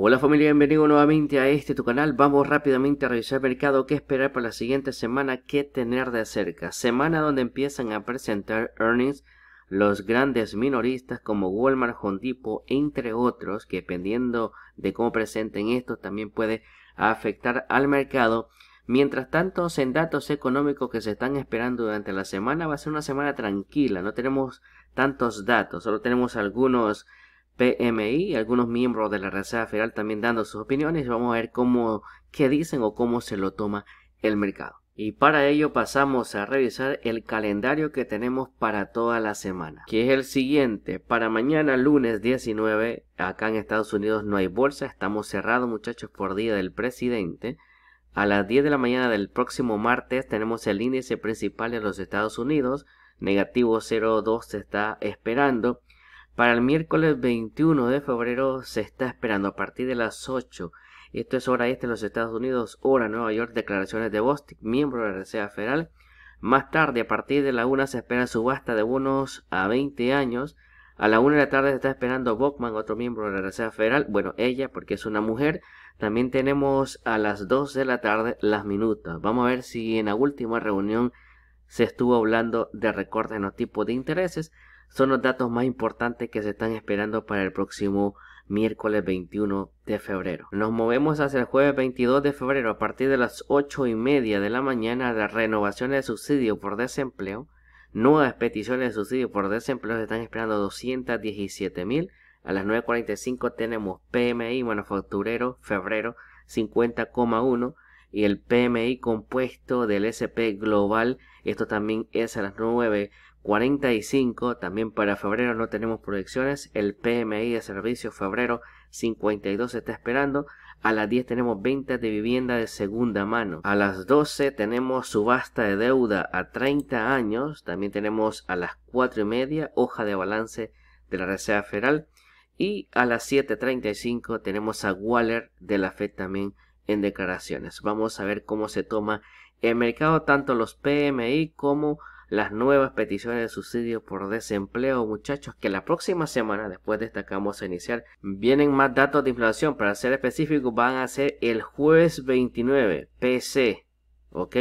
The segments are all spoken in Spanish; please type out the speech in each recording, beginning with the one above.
Hola familia, bienvenido nuevamente a este tu canal. Vamos rápidamente a revisar el mercado, qué esperar para la siguiente semana, qué tener de cerca. Semana donde empiezan a presentar earnings los grandes minoristas como Walmart, Hondipo, entre otros, que dependiendo de cómo presenten esto también puede afectar al mercado. Mientras tanto, en datos económicos que se están esperando durante la semana, va a ser una semana tranquila, no tenemos tantos datos, solo tenemos algunos PMI, algunos miembros de la Reserva Federal también dando sus opiniones. vamos a ver cómo, qué dicen o cómo se lo toma el mercado. Y para ello pasamos a revisar el calendario que tenemos para toda la semana, que es el siguiente. Para mañana lunes 19, acá en Estados Unidos no hay bolsa, estamos cerrados muchachos por día del presidente. A las 10 de la mañana del próximo martes tenemos el índice principal de los Estados Unidos, negativo 0,2 se está esperando. Para el miércoles 21 de febrero se está esperando a partir de las 8. Esto es hora este en los Estados Unidos, hora Nueva York, declaraciones de Bostic, miembro de la Reserva Federal. Más tarde, a partir de la 1 se espera subasta de unos a 20 años. A la 1 de la tarde se está esperando Bokman, otro miembro de la Reserva Federal. Bueno, ella porque es una mujer. También tenemos a las 2 de la tarde las minutas. Vamos a ver si en la última reunión se estuvo hablando de recortes en los tipos de intereses son los datos más importantes que se están esperando para el próximo miércoles 21 de febrero. Nos movemos hacia el jueves 22 de febrero a partir de las 8 y media de la mañana. Las renovaciones de subsidio por desempleo, nuevas peticiones de subsidio por desempleo se están esperando 217 mil. A las 9.45 tenemos PMI manufacturero febrero 50,1 y el PMI compuesto del SP global. Esto también es a las 9 45. También para febrero no tenemos proyecciones. El PMI de servicios febrero 52 se está esperando. A las 10 tenemos ventas de vivienda de segunda mano. A las 12 tenemos subasta de deuda a 30 años. También tenemos a las 4 y media hoja de balance de la Reserva Federal. Y a las 7.35 tenemos a Waller de la Fed también en declaraciones. Vamos a ver cómo se toma el mercado, tanto los PMI como las nuevas peticiones de subsidio por desempleo. Muchachos, que la próxima semana, después de esta que vamos a iniciar, vienen más datos de inflación. Para ser específicos, van a ser el jueves 29, PC. ¿Ok?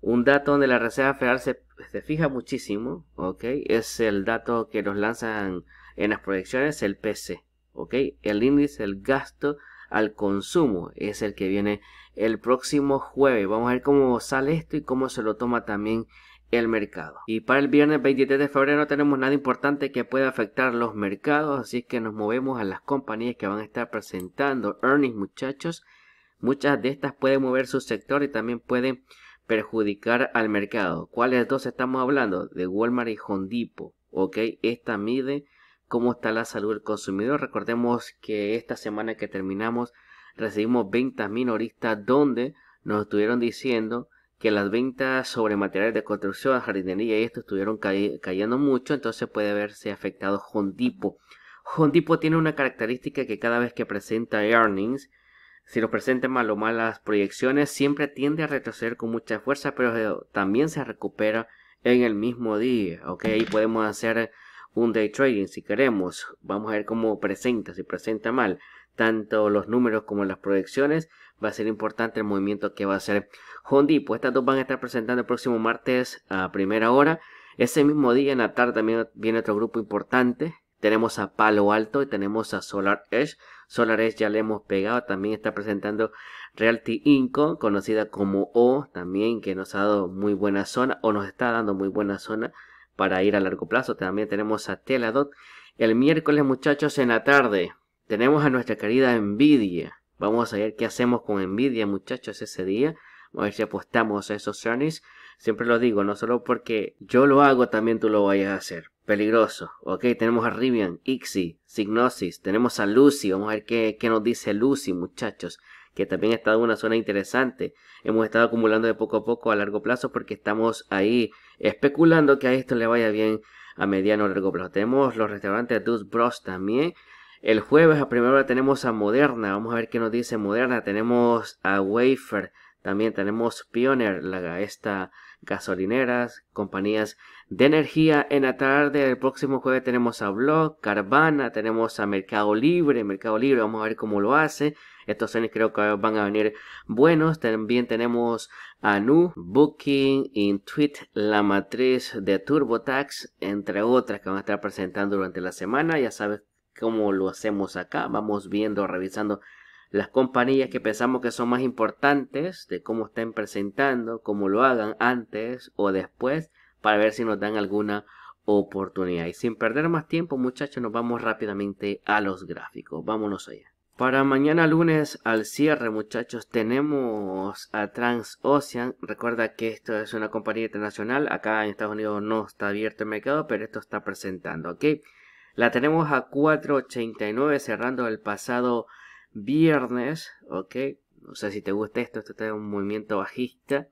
Un dato donde la Reserva Federal se, se fija muchísimo. ¿Ok? Es el dato que nos lanzan en las proyecciones, el PC. ¿Ok? El índice, el gasto al consumo es el que viene el próximo jueves. Vamos a ver cómo sale esto y cómo se lo toma también el mercado. Y para el viernes 23 de febrero no tenemos nada importante que pueda afectar los mercados, así que nos movemos a las compañías que van a estar presentando earnings, muchachos. Muchas de estas pueden mover su sector y también pueden perjudicar al mercado. ¿Cuáles dos estamos hablando? De Walmart y Hondipo. Ok, esta mide cómo está la salud del consumidor. Recordemos que esta semana que terminamos recibimos ventas minoristas donde nos estuvieron diciendo que las ventas sobre materiales de construcción, jardinería y esto estuvieron cayendo mucho, entonces puede verse afectado Hondipo. Hondipo tiene una característica que cada vez que presenta earnings, si lo presenta mal o las proyecciones, siempre tiende a retroceder con mucha fuerza, pero eh, también se recupera en el mismo día, ¿ok? podemos hacer un day trading si queremos. Vamos a ver cómo presenta, si presenta mal, tanto los números como las proyecciones va a ser importante el movimiento que va a hacer Hondi. Pues estas dos van a estar presentando el próximo martes a primera hora. Ese mismo día en la tarde también viene otro grupo importante. Tenemos a Palo Alto y tenemos a Solar Edge. Solar Edge ya le hemos pegado. También está presentando Realty Inco, conocida como O, también que nos ha dado muy buena zona o nos está dando muy buena zona para ir a largo plazo. También tenemos a Teladot. El miércoles, muchachos, en la tarde, tenemos a nuestra querida Nvidia Vamos a ver qué hacemos con envidia, muchachos, ese día. A ver si apostamos a esos earnings. Siempre lo digo, no solo porque yo lo hago, también tú lo vayas a hacer. Peligroso. Ok, tenemos a Rivian, Ixi, Signosis, tenemos a Lucy. Vamos a ver qué, qué nos dice Lucy, muchachos. Que también ha estado en una zona interesante. Hemos estado acumulando de poco a poco a largo plazo porque estamos ahí especulando que a esto le vaya bien a mediano o largo plazo. Tenemos los restaurantes Dust Bros también. El jueves a primera hora tenemos a Moderna, vamos a ver qué nos dice Moderna. Tenemos a Wafer, también tenemos Pioneer, la, esta gasolineras, compañías de energía. En la tarde del próximo jueves tenemos a Block, Carvana, tenemos a Mercado Libre, Mercado Libre, vamos a ver cómo lo hace. Estos y creo que van a venir buenos. También tenemos a Nu, Booking, Intuit, la matriz de TurboTax, entre otras que van a estar presentando durante la semana. Ya sabes como lo hacemos acá. Vamos viendo, revisando las compañías que pensamos que son más importantes, de cómo estén presentando, cómo lo hagan antes o después, para ver si nos dan alguna oportunidad. Y sin perder más tiempo, muchachos, nos vamos rápidamente a los gráficos. Vámonos allá. Para mañana lunes al cierre, muchachos, tenemos a Transocean. Recuerda que esto es una compañía internacional. Acá en Estados Unidos no está abierto el mercado, pero esto está presentando, ¿ok? La tenemos a 4.89 cerrando el pasado viernes, ¿ok? No sé si te gusta esto, esto tiene un movimiento bajista,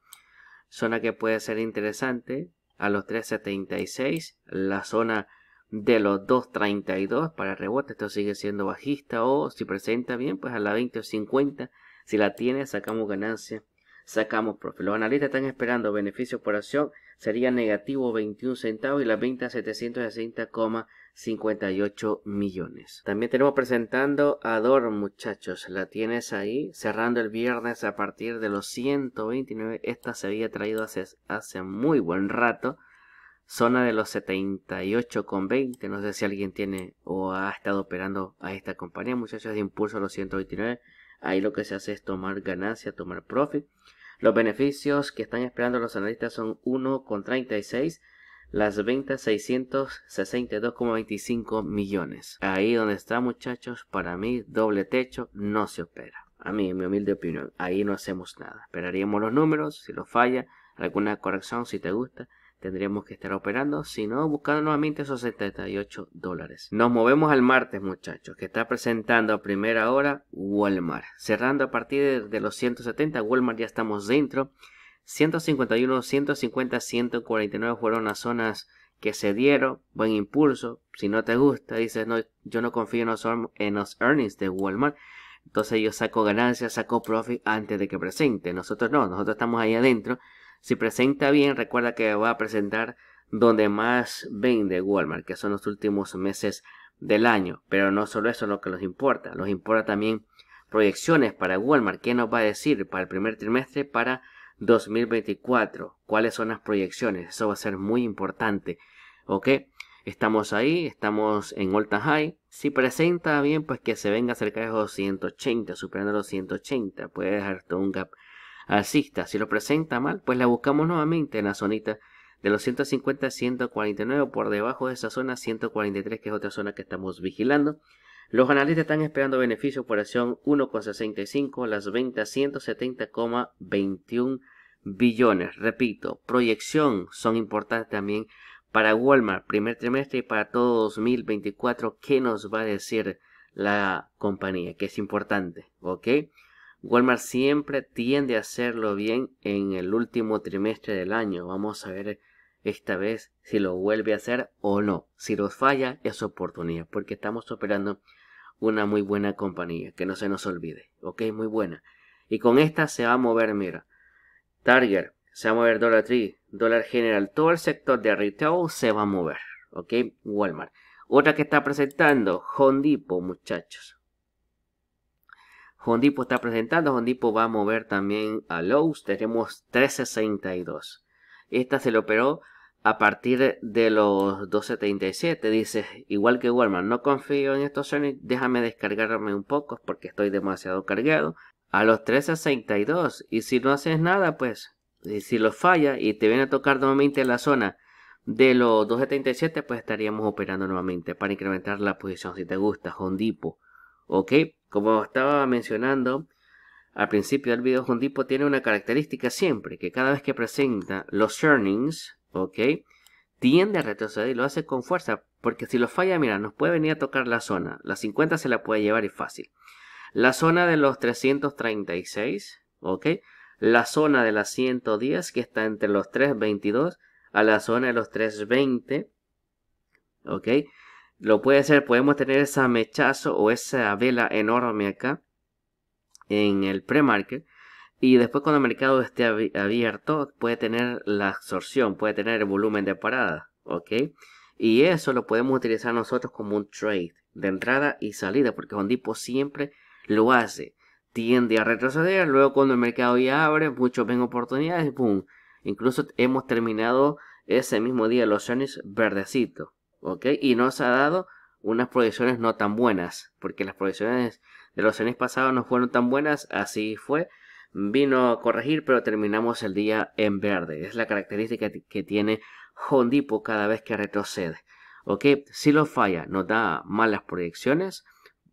zona que puede ser interesante, a los 3.76, la zona de los 2.32 para rebote, esto sigue siendo bajista o si presenta bien, pues a la 20.50, si la tiene, sacamos ganancia, sacamos profit. Los analistas están esperando beneficios por acción sería negativo 21 centavos y las ventas 760,58 millones. También tenemos presentando DOR, muchachos. La tienes ahí, cerrando el viernes a partir de los 129. Esta se había traído hace, hace muy buen rato. Zona de los 78,20. No sé si alguien tiene o ha estado operando a esta compañía, muchachos, de impulso a los 129. Ahí lo que se hace es tomar ganancia, tomar profit. Los beneficios que están esperando los analistas son 1,36, las ventas 662,25 millones. Ahí donde está muchachos, para mí doble techo no se opera. A mí, en mi humilde opinión, ahí no hacemos nada. Esperaríamos los números, si los falla, alguna corrección si te gusta tendríamos que estar operando, si no, buscando nuevamente esos 78 dólares. Nos movemos al martes, muchachos, que está presentando a primera hora Walmart. Cerrando a partir de los 170, Walmart ya estamos dentro. 151, 150, 149 fueron las zonas que se dieron, buen impulso. Si no te gusta, dices, no, yo no confío en los earnings de Walmart. Entonces yo saco ganancias, saco profit antes de que presente. Nosotros no, nosotros estamos ahí adentro si presenta bien, recuerda que va a presentar donde más vende Walmart, que son los últimos meses del año. Pero no solo eso es lo que nos importa, nos importa también proyecciones para Walmart. ¿Qué nos va a decir para el primer trimestre, para 2024? ¿Cuáles son las proyecciones? Eso va a ser muy importante. ¿Ok? Estamos ahí, estamos en all high. Si presenta bien, pues que se venga cerca de los 180, superando los 180. Puede dejar todo un gap Asista, Si lo presenta mal, pues la buscamos nuevamente en la zonita de los 150 149 por debajo de esa zona 143 que es otra zona que estamos vigilando. Los analistas están esperando beneficios por acción 1,65, las ventas 170,21 billones. Repito, proyección son importantes también para Walmart, primer trimestre y para todo 2024. ¿Qué nos va a decir la compañía? Que es importante, ¿ok? Walmart siempre tiende a hacerlo bien en el último trimestre del año. Vamos a ver esta vez si lo vuelve a hacer o no. Si nos falla es oportunidad porque estamos operando una muy buena compañía. Que no se nos olvide. Ok, muy buena. Y con esta se va a mover, mira. Target, se va a mover Dollar Tree, Dollar General. Todo el sector de retail se va a mover. Ok, Walmart. Otra que está presentando, Home muchachos. Hondipo está presentando, Hondipo va a mover también a lows, tenemos 362. Esta se lo operó a partir de los 277, dice, igual que Walmart, no confío en estos Sonic, déjame descargarme un poco porque estoy demasiado cargado. A los 362, y si no haces nada, pues, si lo falla y te viene a tocar nuevamente la zona de los 277, pues estaríamos operando nuevamente para incrementar la posición si te gusta, Hondipo. Ok, como estaba mencionando al principio del video, Jundipo tiene una característica siempre, que cada vez que presenta los earnings, ¿ok? Tiende a retroceder y lo hace con fuerza, porque si lo falla, mira, nos puede venir a tocar la zona. La 50 se la puede llevar y fácil. La zona de los 336, ¿ok? La zona de las 110, que está entre los 322 a la zona de los 320, ¿ok? Lo puede hacer, podemos tener esa mechazo o esa vela enorme acá en el pre-market. Y después cuando el mercado esté abierto, puede tener la absorción, puede tener el volumen de parada, ¿ok? Y eso lo podemos utilizar nosotros como un trade de entrada y salida, porque Hondipo siempre lo hace. Tiende a retroceder, luego cuando el mercado ya abre, muchos ven oportunidades, ¡boom! Incluso hemos terminado ese mismo día los earnings verdecitos. Y nos ha dado unas proyecciones no tan buenas, porque las proyecciones de los años pasados no fueron tan buenas, así fue. Vino a corregir, pero terminamos el día en verde. Es la característica que tiene Hondipo cada vez que retrocede. ¿Ok? Si lo falla, nos da malas proyecciones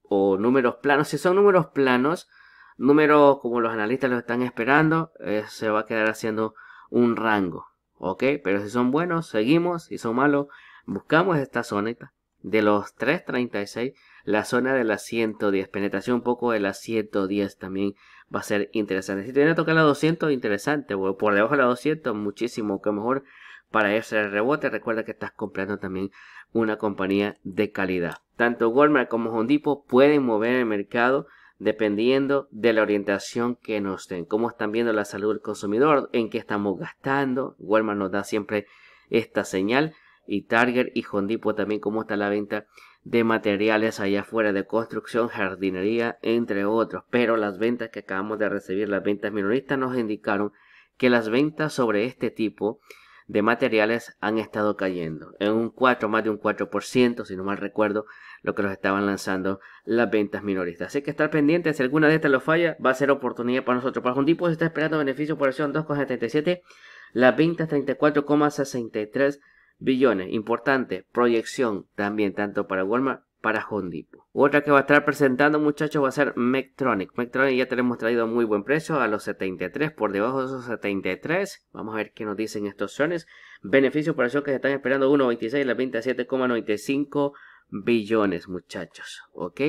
o números planos. Si son números planos, números como los analistas lo están esperando, eh, se va a quedar haciendo un rango. ¿Ok? Pero si son buenos, seguimos. Si son malos, Buscamos esta zona de los 336, la zona de la 110, penetración un poco de la 110 también va a ser interesante. Si te viene a tocar la 200, interesante, por debajo de la 200, muchísimo que mejor para ese rebote. Recuerda que estás comprando también una compañía de calidad. Tanto Walmart como Hondipo pueden mover el mercado dependiendo de la orientación que nos den, cómo están viendo la salud del consumidor, en qué estamos gastando. Walmart nos da siempre esta señal y Target y Hondipo también cómo está la venta de materiales allá afuera de construcción, jardinería, entre otros. Pero las ventas que acabamos de recibir, las ventas minoristas, nos indicaron que las ventas sobre este tipo de materiales han estado cayendo en un 4, más de un 4%, si no mal recuerdo, lo que nos estaban lanzando las ventas minoristas. Así que estar pendiente, si alguna de estas lo falla, va a ser oportunidad para nosotros. Para Jondipo se está esperando beneficio por acción 2,77, las ventas 34,63 billones, importante proyección también tanto para Walmart para hondi Otra que va a estar presentando muchachos va a ser Mectronic. Mectronic ya tenemos traído muy buen precio a los 73 por debajo de esos 73. Vamos a ver qué nos dicen estos zones. Beneficio para eso que se están esperando 1.26 las 27,95 billones muchachos. ¿Ok?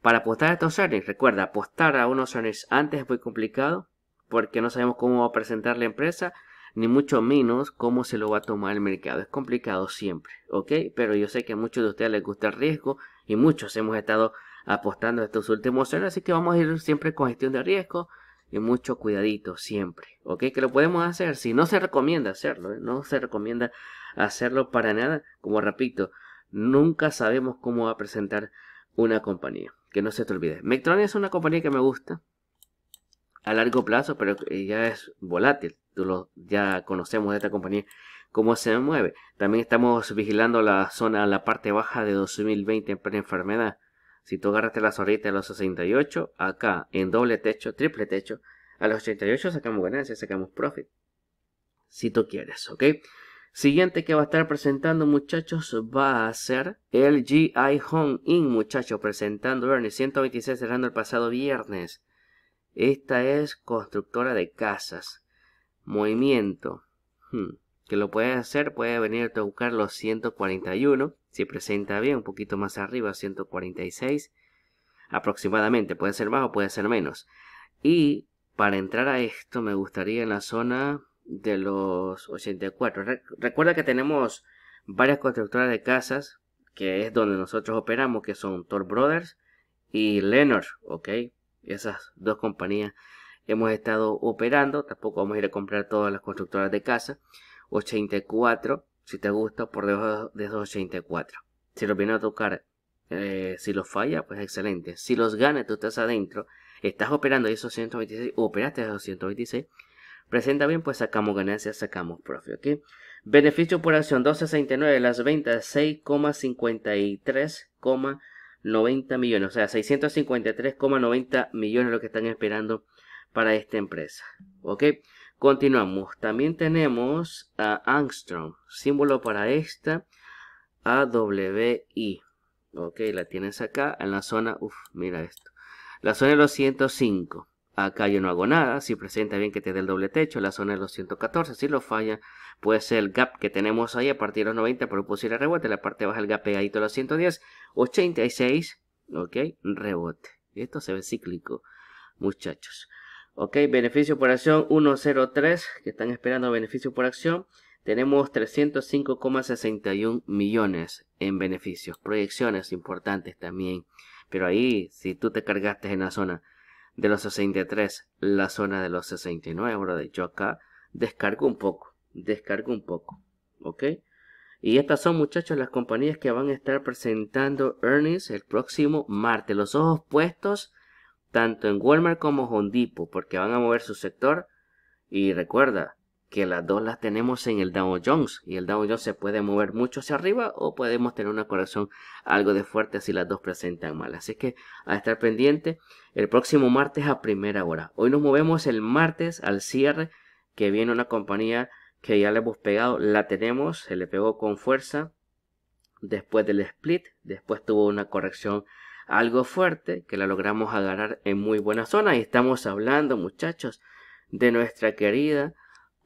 Para apostar a estos earnings, recuerda, apostar a unos earnings antes es muy complicado porque no sabemos cómo va a presentar la empresa ni mucho menos cómo se lo va a tomar el mercado. Es complicado siempre, ¿ok? Pero yo sé que a muchos de ustedes les gusta el riesgo y muchos hemos estado apostando estos últimos años, así que vamos a ir siempre con gestión de riesgo y mucho cuidadito siempre, ¿ok? Que lo podemos hacer, si no se recomienda hacerlo, ¿eh? no se recomienda hacerlo para nada, como repito, nunca sabemos cómo va a presentar una compañía, que no se te olvide. Mectron es una compañía que me gusta a largo plazo, pero ya es volátil, ya conocemos de esta compañía cómo se mueve. También estamos vigilando la zona, la parte baja de 2020 en plena enfermedad. Si tú agarraste la zorrita a los 68, acá en doble techo, triple techo, a los 88 sacamos ganancias, sacamos profit. Si tú quieres, ¿ok? Siguiente que va a estar presentando, muchachos, va a ser el GI Home In, muchachos, presentando earnings 126 cerrando el pasado viernes. Esta es constructora de casas movimiento, hmm. que lo puede hacer, puede venir a buscar los 141, si presenta bien, un poquito más arriba, 146 aproximadamente, puede ser más o puede ser menos. Y para entrar a esto me gustaría en la zona de los 84. recuerda que tenemos varias constructoras de casas, que es donde nosotros operamos, que son Thor Brothers y Leonard, ¿ok? Esas dos compañías hemos estado operando. Tampoco vamos a ir a comprar todas las constructoras de casa. 84, si te gusta, por debajo de esos 84. Si los viene a tocar, eh, si los falla, pues excelente. Si los gana, tú estás adentro, estás operando esos 126, operaste esos 126. Presenta bien, pues sacamos ganancias, sacamos profit, Beneficio por acción 269, las ventas 6,53,90 millones, o sea, 653,90 millones lo que están esperando para esta empresa. ¿Ok? Continuamos. También tenemos a Angstrom, símbolo para esta AWI. Ok, la tienes acá en la zona, uff, mira esto. La zona de los 105. Acá yo no hago nada, si presenta bien que te dé el doble techo, la zona de los 114, si lo falla, puede ser el gap que tenemos ahí a partir de los 90 por posible rebote, la parte baja el gap pegadito a los 110, 86, ok, rebote. Esto se ve cíclico, muchachos. Ok, beneficio por acción 103, que están esperando beneficio por acción. Tenemos 305,61 millones en beneficios. Proyecciones importantes también. Pero ahí, si tú te cargaste en la zona de los 63, la zona de los 69, de yo acá descargo un poco. Descargo un poco. Ok. Y estas son, muchachos, las compañías que van a estar presentando earnings el próximo martes. Los ojos puestos tanto en Walmart como hondipo porque van a mover su sector. Y recuerda que las dos las tenemos en el Dow Jones y el Dow Jones se puede mover mucho hacia arriba o podemos tener una corrección algo de fuerte si las dos presentan mal. Así que a estar pendiente el próximo martes a primera hora. Hoy nos movemos el martes al cierre que viene una compañía que ya le hemos pegado, la tenemos, se le pegó con fuerza después del split, después tuvo una corrección algo fuerte que la logramos agarrar en muy buena zona. Y estamos hablando, muchachos, de nuestra querida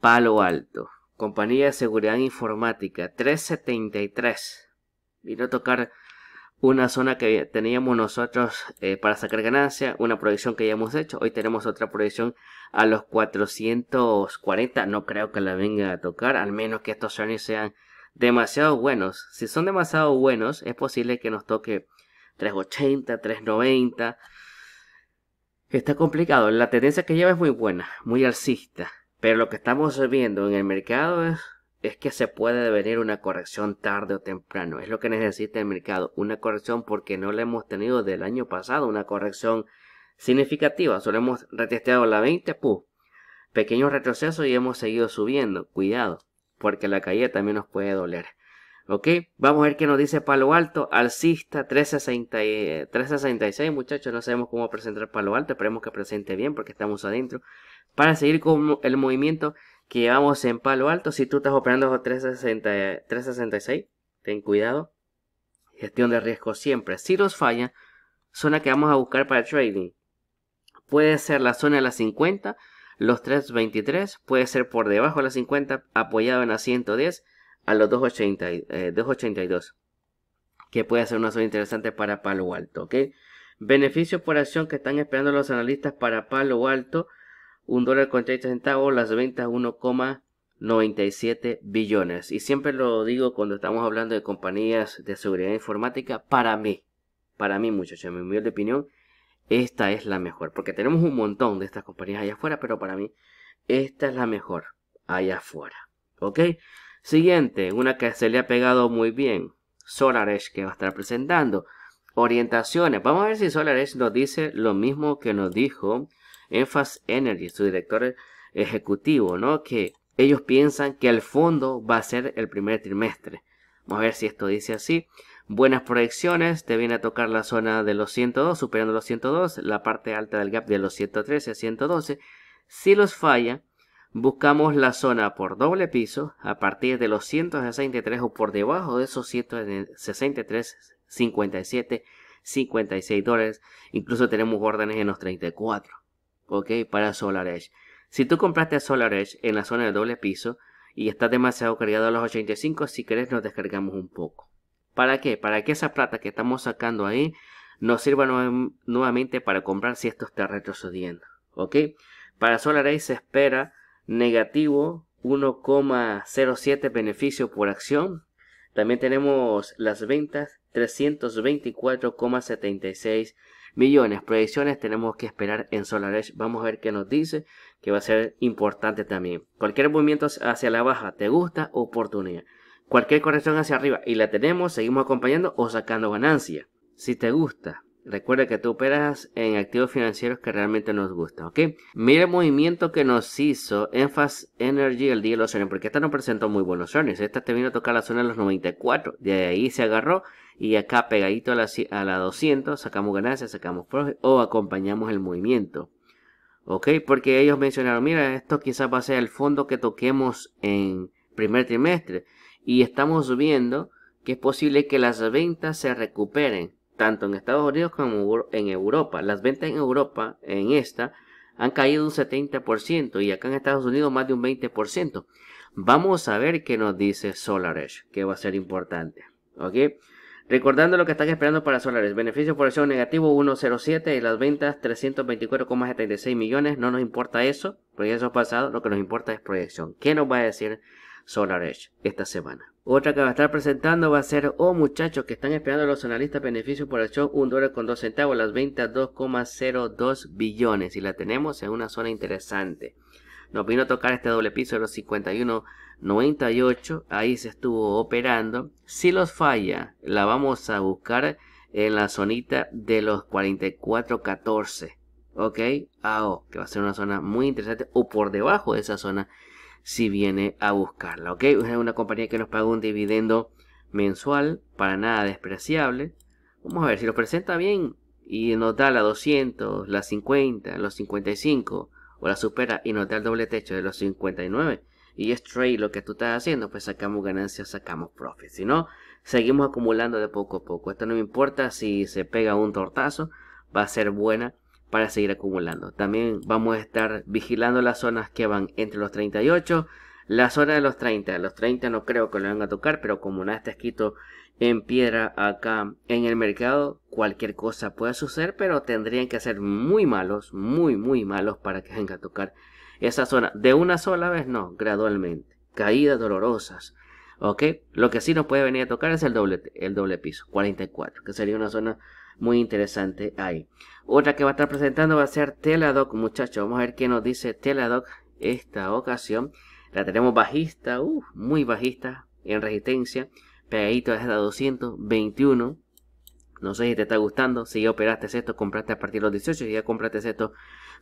Palo Alto, compañía de seguridad informática 373. Vino tocar una zona que teníamos nosotros eh, para sacar ganancia, una proyección que ya hemos hecho. Hoy tenemos otra proyección a los 440. No creo que la venga a tocar, al menos que estos earnings sean demasiado buenos. Si son demasiado buenos, es posible que nos toque 380, 390. Está complicado. La tendencia que lleva es muy buena, muy alcista. Pero lo que estamos viendo en el mercado es, que se puede venir una corrección tarde o temprano. Es lo que necesita el mercado. Una corrección porque no la hemos tenido del año pasado. Una corrección significativa. Solo hemos retesteado la 20, puh, Pequeño retroceso y hemos seguido subiendo. Cuidado, porque la caída también nos puede doler. Ok, vamos a ver qué nos dice Palo Alto, alcista 366, eh, muchachos, no sabemos cómo presentar Palo Alto, esperemos que presente bien porque estamos adentro. Para seguir con el movimiento que llevamos en Palo Alto, si tú estás operando 360, 366, eh, ten cuidado, gestión de riesgo siempre. Si los falla, zona que vamos a buscar para trading, puede ser la zona de las 50, los 323, puede ser por debajo de las 50, apoyado en las 110, a los 282, eh, que puede ser una zona interesante para Palo Alto. ¿ok? Beneficios por acción que están esperando los analistas para Palo Alto, un dólar con 30 centavos, las ventas 1,97 billones. Y siempre lo digo cuando estamos hablando de compañías de seguridad informática, para mí, para mí muchachos, en mi opinión, esta es la mejor. Porque tenemos un montón de estas compañías allá afuera, pero para mí, esta es la mejor allá afuera. ¿Ok? Siguiente, una que se le ha pegado muy bien, Solar que va a estar presentando. Orientaciones, vamos a ver si Solar nos dice lo mismo que nos dijo Enfas Energy, su director ejecutivo, ¿no? Que ellos piensan que al fondo va a ser el primer trimestre. Vamos a ver si esto dice así. Buenas proyecciones, te viene a tocar la zona de los 102, superando los 102, la parte alta del gap de los 113 a 112. Si los falla, buscamos la zona por doble piso a partir de los 163 o por debajo de esos 163, 57, 56 dólares. Incluso tenemos órdenes en los 34. ¿Ok? Para Edge. Si tú compraste Edge en la zona de doble piso y está demasiado cargado a los 85, si querés nos descargamos un poco. ¿Para qué? Para que esa plata que estamos sacando ahí nos sirva nuevamente para comprar si esto está retrocediendo. ¿Ok? Para Edge se espera negativo 1,07 beneficio por acción. También tenemos las ventas 324,76 millones. Predicciones tenemos que esperar en SolarEdge. Vamos a ver qué nos dice, que va a ser importante también. Cualquier movimiento hacia la baja, te gusta, oportunidad. Cualquier corrección hacia arriba y la tenemos, seguimos acompañando o sacando ganancia. Si te gusta, Recuerda que tú operas en activos financieros que realmente nos gustan, ¿ok? Mira el movimiento que nos hizo Enfas Energy el día de los earnings, porque esta no presentó muy buenos earnings. Esta te vino a tocar la zona de los 94, de ahí se agarró y acá pegadito a la, a la 200 sacamos ganancias, sacamos profit o acompañamos el movimiento. ¿Ok? Porque ellos mencionaron, mira, esto quizás va a ser el fondo que toquemos en primer trimestre. Y estamos viendo que es posible que las ventas se recuperen tanto en Estados Unidos como en Europa. Las ventas en Europa, en esta, han caído un 70% y acá en Estados Unidos más de un 20%. Vamos a ver qué nos dice SolarEdge, que va a ser importante. ¿Ok? Recordando lo que están esperando para SolarEdge, beneficio por acción negativo 107 y las ventas 324,76 millones. No nos importa eso, porque eso ha pasado, lo que nos importa es proyección. ¿Qué nos va a decir Solar Edge esta semana. Otra que va a estar presentando va a ser, oh muchachos, que están esperando los analistas beneficios por el show, un dólar con dos centavos, las 22,02 billones y la tenemos en una zona interesante. Nos vino a tocar este doble piso de los 51.98, ahí se estuvo operando. Si los falla, la vamos a buscar en la zonita de los 44.14. ¿ok? AO, ah, oh, que va a ser una zona muy interesante, o por debajo de esa zona si viene a buscarla, ¿ok? Es una compañía que nos paga un dividendo mensual, para nada despreciable. Vamos a ver, si lo presenta bien y nos da la 200, la 50, los 55, o la supera y nos da el doble techo de los 59, y es trade lo que tú estás haciendo, pues sacamos ganancias, sacamos profit. Si no, seguimos acumulando de poco a poco. Esto no me importa si se pega un tortazo, va a ser buena para seguir acumulando. También vamos a estar vigilando las zonas que van entre los 38, la zona de los 30. Los 30 no creo que lo van a tocar, pero como nada está escrito en piedra acá en el mercado, cualquier cosa puede suceder, pero tendrían que ser muy malos, muy, muy malos para que venga a tocar esa zona. De una sola vez, no, gradualmente. Caídas dolorosas. ¿Ok? Lo que sí nos puede venir a tocar es el doble, el doble piso, 44, que sería una zona muy interesante ahí. Otra que va a estar presentando va a ser Teladoc, muchachos. Vamos a ver qué nos dice Teladoc esta ocasión. La tenemos bajista, uh, muy bajista en resistencia. Pegadito la 221. No sé si te está gustando. Si ya operaste esto, compraste a partir de los 18. Si ya compraste esto,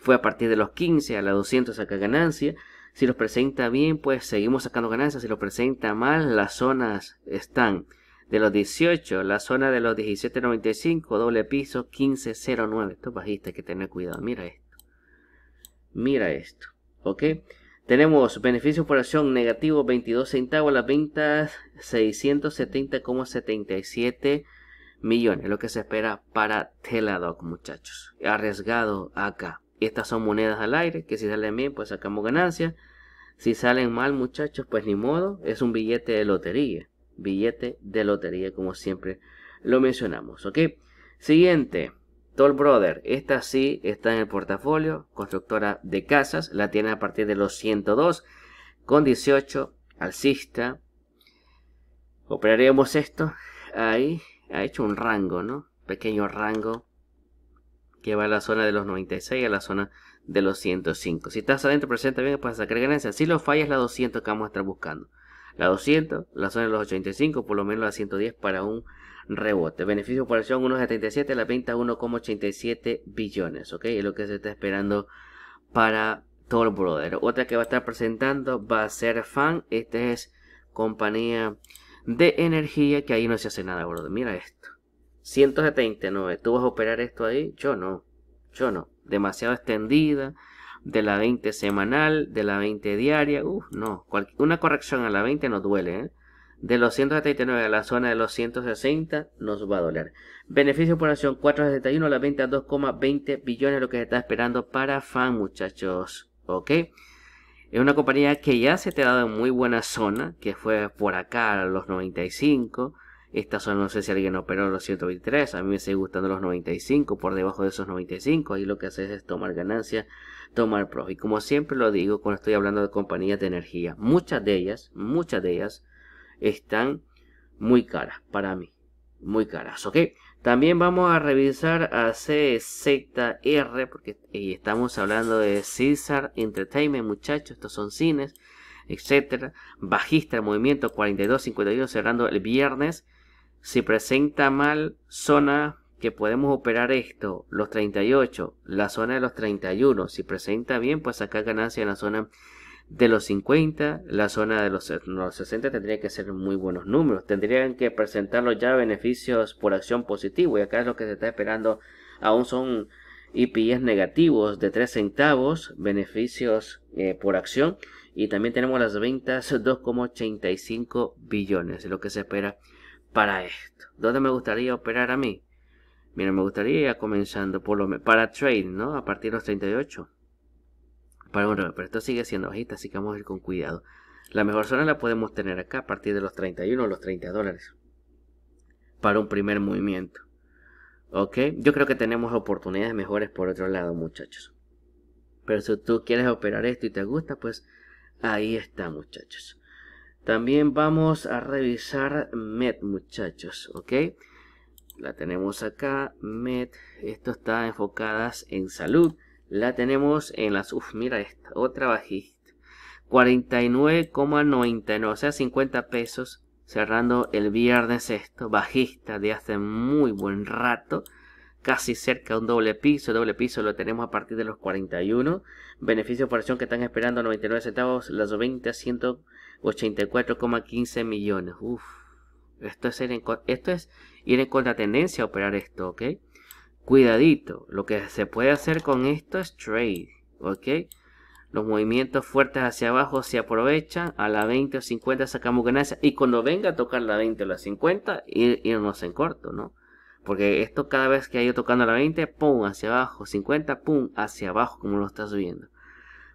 fue a partir de los 15. A la 200 saca ganancia. Si los presenta bien, pues seguimos sacando ganancias. Si los presenta mal, las zonas están de los 18, la zona de los 1795, doble piso, 1509. Esto es bajista, hay que tener cuidado. Mira esto. Mira esto. ¿Ok? Tenemos beneficio por acción negativo 22 centavos, las ventas 670,77 millones, lo que se espera para Teladoc, muchachos. Arriesgado acá. Estas son monedas al aire, que si salen bien, pues sacamos ganancias. Si salen mal, muchachos, pues ni modo, es un billete de lotería billete de lotería, como siempre lo mencionamos, ¿ok? Siguiente, Toll Brother. Esta sí está en el portafolio, constructora de casas, la tiene a partir de los 102, con 18, alcista. Operaríamos esto, ahí, ha hecho un rango, ¿no? Pequeño rango que va a la zona de los 96 a la zona de los 105. Si estás adentro, presenta bien, puedes sacar ganancias. Si lo fallas, la 200 que vamos a estar buscando la 200, la zona de los 85, por lo menos la 110 para un rebote. Beneficio de operación 1,77, la venta 1,87 billones, ¿ok? Es lo que se está esperando para el Brother. Otra que va a estar presentando va a ser Fan, esta es compañía de energía que ahí no se hace nada, brother. Mira esto. 179, ¿tú vas a operar esto ahí? Yo no, yo no. Demasiado extendida de la 20 semanal, de la 20 diaria, uff, no, una corrección a la 20 nos duele, ¿eh? De los 179 a la zona de los 160 nos va a doler. Beneficio por acción 471, la venta 2,20 billones, lo que se está esperando para FAN, muchachos. ¿Ok? Es una compañía que ya se te ha dado en muy buena zona, que fue por acá a los 95. Esta zona no sé si alguien operó los 123, a mí me sigue gustando los 95, por debajo de esos 95, ahí lo que haces es tomar ganancia, tomar profit. Y como siempre lo digo cuando estoy hablando de compañías de energía, muchas de ellas, muchas de ellas están muy caras para mí, muy caras, ¿ok? También vamos a revisar a CZR, porque estamos hablando de César Entertainment, muchachos, estos son cines, etcétera. Bajista el movimiento 51 cerrando el viernes si presenta mal zona que podemos operar esto, los 38, la zona de los 31. Si presenta bien, pues acá ganancia en la zona de los 50, la zona de los, 60 tendría que ser muy buenos números. Tendrían que presentarlos ya beneficios por acción positivo. Y acá es lo que se está esperando. Aún son IPIs negativos de 3 centavos, beneficios eh, por acción. Y también tenemos las ventas 2,85 billones, lo que se espera para esto. ¿Dónde me gustaría operar a mí? Mira, me gustaría comenzando por lo para trade, ¿no? A partir de los 38. Para un pero esto sigue siendo bajista, así que vamos a ir con cuidado. La mejor zona la podemos tener acá a partir de los 31 o los 30 dólares. Para un primer movimiento. ¿Ok? Yo creo que tenemos oportunidades mejores por otro lado, muchachos. Pero si tú quieres operar esto y te gusta, pues ahí está, muchachos. También vamos a revisar MED, muchachos, ¿ok? La tenemos acá, MED, esto está enfocadas en salud. La tenemos en las, Uf, mira esta, otra bajista. 49,99, o sea, 50 pesos. Cerrando el viernes esto, bajista de hace muy buen rato casi cerca de un doble piso. Doble piso lo tenemos a partir de los 41. Beneficio por acción que están esperando 99 centavos. Las 20, 100, 84,15 millones. Uf, esto es, ir en, esto es ir en a operar esto, ¿ok? Cuidadito, lo que se puede hacer con esto es trade, ¿ok? Los movimientos fuertes hacia abajo se aprovechan, a la 20 o 50 sacamos ganancias y cuando venga a tocar la 20 o la 50, irnos en corto, ¿no? Porque esto cada vez que haya tocando la 20, pum, hacia abajo, 50, pum, hacia abajo, como lo está subiendo.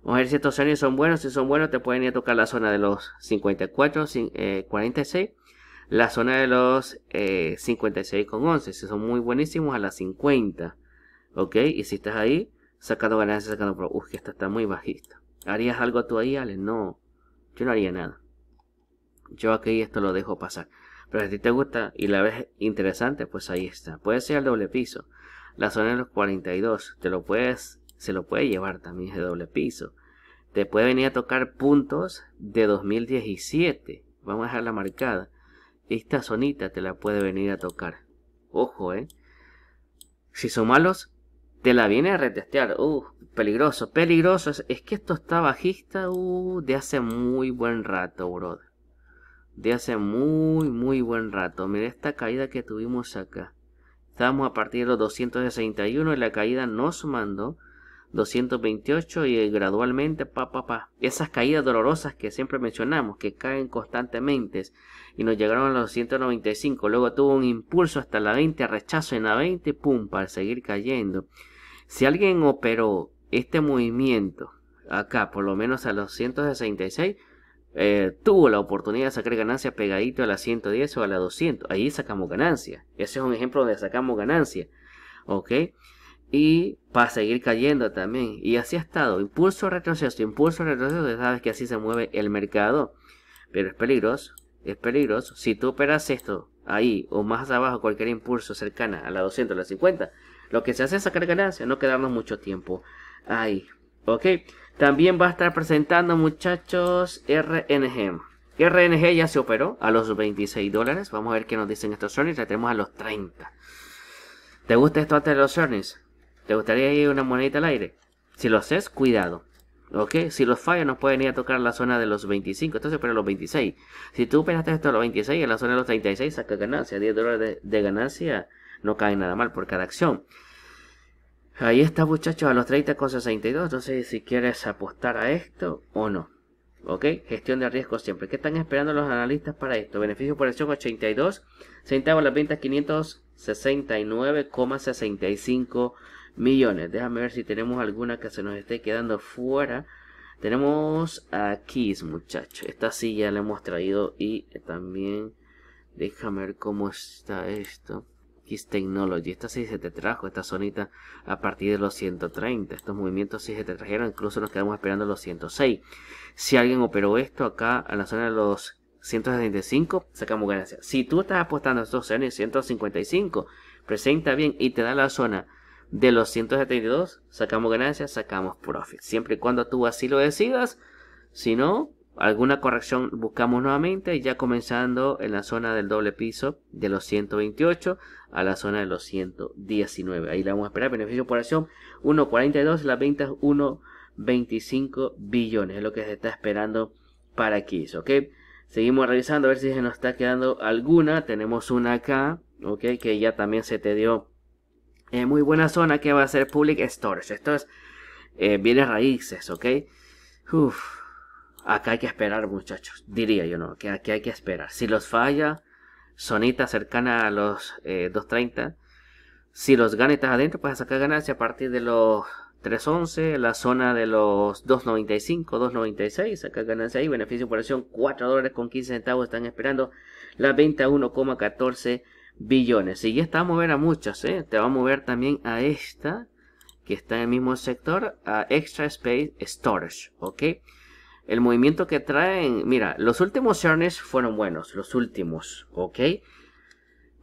Vamos a ver si estos años son buenos. Si son buenos, te pueden ir a tocar la zona de los 54, 46. Eh, la zona de los 56 eh, con 11. Si son muy buenísimos, a las 50. ¿Ok? Y si estás ahí, sacando ganancias, sacando... Pro. Uf, que esta está muy bajista. ¿Harías algo tú ahí, Ale? No. Yo no haría nada. Yo aquí esto lo dejo pasar. Pero si a ti te gusta y la ves interesante, pues ahí está. Puede ser el doble piso. La zona de los 42. Te lo puedes se lo puede llevar también de doble piso. Te puede venir a tocar puntos de 2017. Vamos a dejarla marcada. Esta zonita te la puede venir a tocar. Ojo, ¿eh? Si son malos, te la viene a retestear. Uh, peligroso, peligroso. Es, que esto está bajista uh, de hace muy buen rato, brother. De hace muy, muy buen rato. Mira esta caída que tuvimos acá. Estábamos a partir de los 261 y la caída nos mandó 228 y eh, gradualmente, pa, pa, pa. Esas caídas dolorosas que siempre mencionamos, que caen constantemente y nos llegaron a los 195. Luego tuvo un impulso hasta la 20, rechazo en la 20, pum, para seguir cayendo. Si alguien operó este movimiento acá, por lo menos a los 166, eh, tuvo la oportunidad de sacar ganancia pegadito a la 110 o a la 200. Ahí sacamos ganancia. Ese es un ejemplo de sacamos ganancia. ¿Ok? y para seguir cayendo también. Y así ha estado, impulso, retroceso, impulso, retroceso, ya sabes que así se mueve el mercado. Pero es peligroso, es peligroso. Si tú operas esto ahí o más abajo, cualquier impulso cercana a la 200, la 50, lo que se hace es sacar ganancia, no quedarnos mucho tiempo ahí. Ok, también va a estar presentando muchachos RNG. RNG ya se operó a los 26 dólares. Vamos a ver qué nos dicen estos earnings. La tenemos a los 30. ¿Te gusta esto antes de los earnings? ¿Te gustaría ir una monedita al aire? Si lo haces, cuidado. ¿Ok? Si los falla, no pueden ir a tocar la zona de los 25, entonces pero los 26. Si tú pegaste esto a los 26, en la zona de los 36 saca ganancia. 10 dólares de, ganancia no cae nada mal por cada acción. Ahí está muchachos, a los 30 con 62. No si quieres apostar a esto o no. ¿Ok? Gestión de riesgo siempre. ¿Qué están esperando los analistas para esto? Beneficio por acción 82 centavos, las ventas 569,65 millones. Déjame ver si tenemos alguna que se nos esté quedando fuera. Tenemos a Kiss, muchachos. Esta sí ya la hemos traído y también... Déjame ver cómo está esto. Kiss Technology. Esta sí se te trajo, esta zonita, a partir de los 130. Estos movimientos sí se te trajeron, incluso nos quedamos esperando los 106. Si alguien operó esto acá, a la zona de los 175, sacamos ganancia. Si tú estás apostando a estos 155, presenta bien y te da la zona de los 172 sacamos ganancias, sacamos profit. Siempre y cuando tú así lo decidas, si no, alguna corrección buscamos nuevamente, ya comenzando en la zona del doble piso de los 128 a la zona de los 119. Ahí la vamos a esperar. Beneficio por acción 1.42, las ventas 1.25 billones, es lo que se está esperando para aquí, ¿ok? Seguimos revisando a ver si se nos está quedando alguna. Tenemos una acá, ¿ok? Que ya también se te dio eh, muy buena zona que va a ser Public stores Esto es eh, bienes raíces, ¿ok? Uf, acá hay que esperar, muchachos. Diría yo, ¿no? Que aquí hay que esperar. Si los falla, zonita cercana a los 230. Eh, si los ganas estás adentro, puedes sacar ganancia a partir de los 311. La zona de los 295, 296. Acá ganancia ahí. Beneficio por acción 4 dólares con 15 centavos. Están esperando la venta 1,14 billones. Y ya está a mover a muchas, ¿eh? Te va a mover también a esta, que está en el mismo sector, a Extra Space Storage, ¿ok? El movimiento que traen, mira, los últimos earnings fueron buenos, los últimos, ¿ok?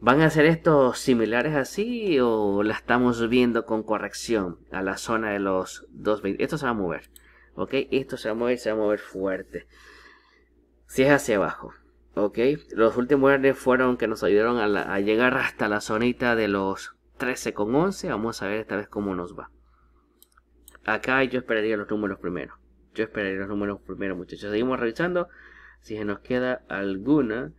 ¿Van a ser estos similares así o la estamos viendo con corrección a la zona de los 220? Esto se va a mover, ¿ok? Esto se va a mover, se va a mover fuerte. Si es hacia abajo. Ok, los últimos viernes fueron que nos ayudaron a, llegar hasta la zonita de los 13 con 11. Vamos a ver esta vez cómo nos va. Acá yo esperaría los números primero. Yo esperaría los números primero, muchachos. Seguimos revisando si se nos queda alguna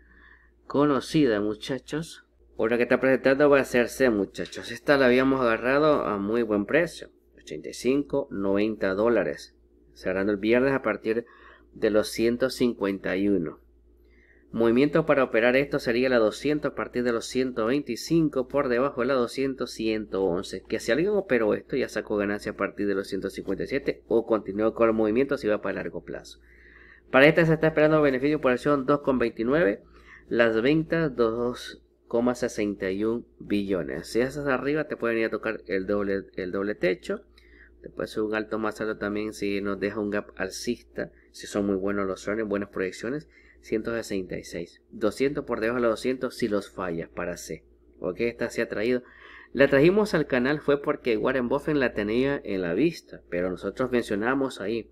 conocida, muchachos. Ahora que está presentando va a ser C, muchachos. Esta la habíamos agarrado a muy buen precio. 85, 90 dólares. Cerrando el viernes a partir de los 151. Movimiento para operar esto sería la 200 a partir de los 125 por debajo de la 200, 111. Que si alguien operó esto ya sacó ganancia a partir de los 157 o continuó con el movimiento si va para largo plazo. Para esta se está esperando beneficio por acción 2,29, las ventas 2,61 billones. Si haces arriba te pueden ir a tocar el doble, el doble techo. Después un alto más alto también si nos deja un gap alcista, si son muy buenos los sones buenas proyecciones. 166. 200 por debajo de los 200 si los fallas para C. ¿Ok? Esta se ha traído. La trajimos al canal fue porque Warren Buffett la tenía en la vista, pero nosotros mencionamos ahí,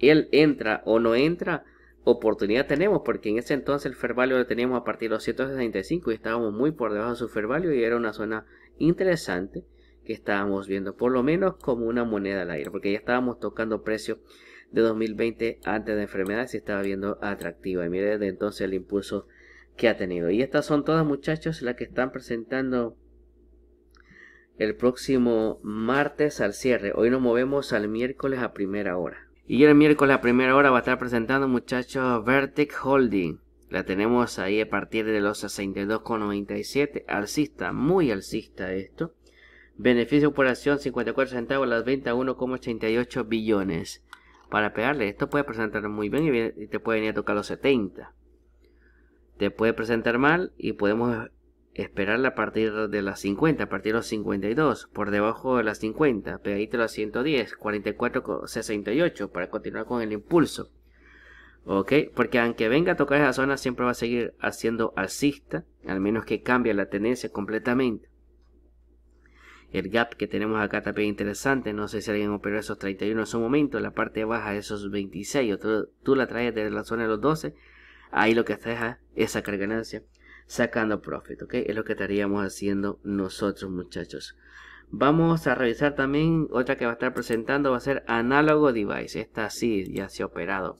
él entra o no entra, oportunidad tenemos, porque en ese entonces el fair value lo teníamos a partir de los 165 y estábamos muy por debajo de su fair value y era una zona interesante que estábamos viendo, por lo menos como una moneda al aire, porque ya estábamos tocando precios de 2020 antes de enfermedad se estaba viendo atractiva. Y mire desde entonces el impulso que ha tenido. Y estas son todas, muchachos, las que están presentando el próximo martes al cierre. Hoy nos movemos al miércoles a primera hora. Y el miércoles a primera hora va a estar presentando, muchachos, Vertic Holding. La tenemos ahí a partir de los 62,97. Alcista, muy alcista esto. Beneficio por acción 54 centavos, las 21,88 billones para pegarle. Esto puede presentar muy bien y te puede venir a tocar los 70. Te puede presentar mal y podemos esperarla a partir de las 50, a partir de los 52, por debajo de las 50, pegadito a 110, 44, 68, para continuar con el impulso. ¿Ok? Porque aunque venga a tocar esa zona, siempre va a seguir haciendo asista al menos que cambie la tendencia completamente. El gap que tenemos acá también interesante. No sé si alguien operó esos 31 en su momento. La parte baja de esos 26. tú la traes desde la zona de los 12. Ahí lo que te deja es sacar ganancia. Sacando profit. ¿Ok? Es lo que estaríamos haciendo nosotros muchachos. Vamos a revisar también otra que va a estar presentando. Va a ser análogo device. Esta sí ya se ha operado.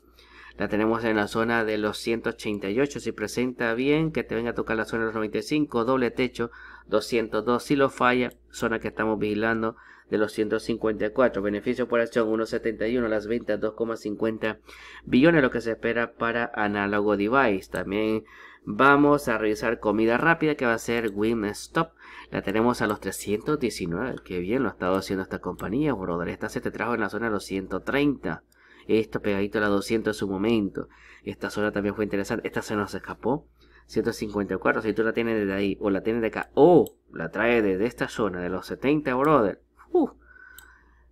La tenemos en la zona de los 188. Si presenta bien, que te venga a tocar la zona de los 95. Doble techo, 202. Si lo falla, zona que estamos vigilando de los 154. Beneficio por acción 1.71. Las ventas 2,50 billones. Lo que se espera para análogo device. También vamos a revisar comida rápida que va a ser stop La tenemos a los 319. que bien lo ha estado haciendo esta compañía, brother. Esta se te trajo en la zona de los 130. Esto pegadito a la 200 en su momento. Esta zona también fue interesante. Esta zona se escapó. 154. Si tú la tienes de ahí o la tienes de acá o la trae desde esta zona de los 70, brother.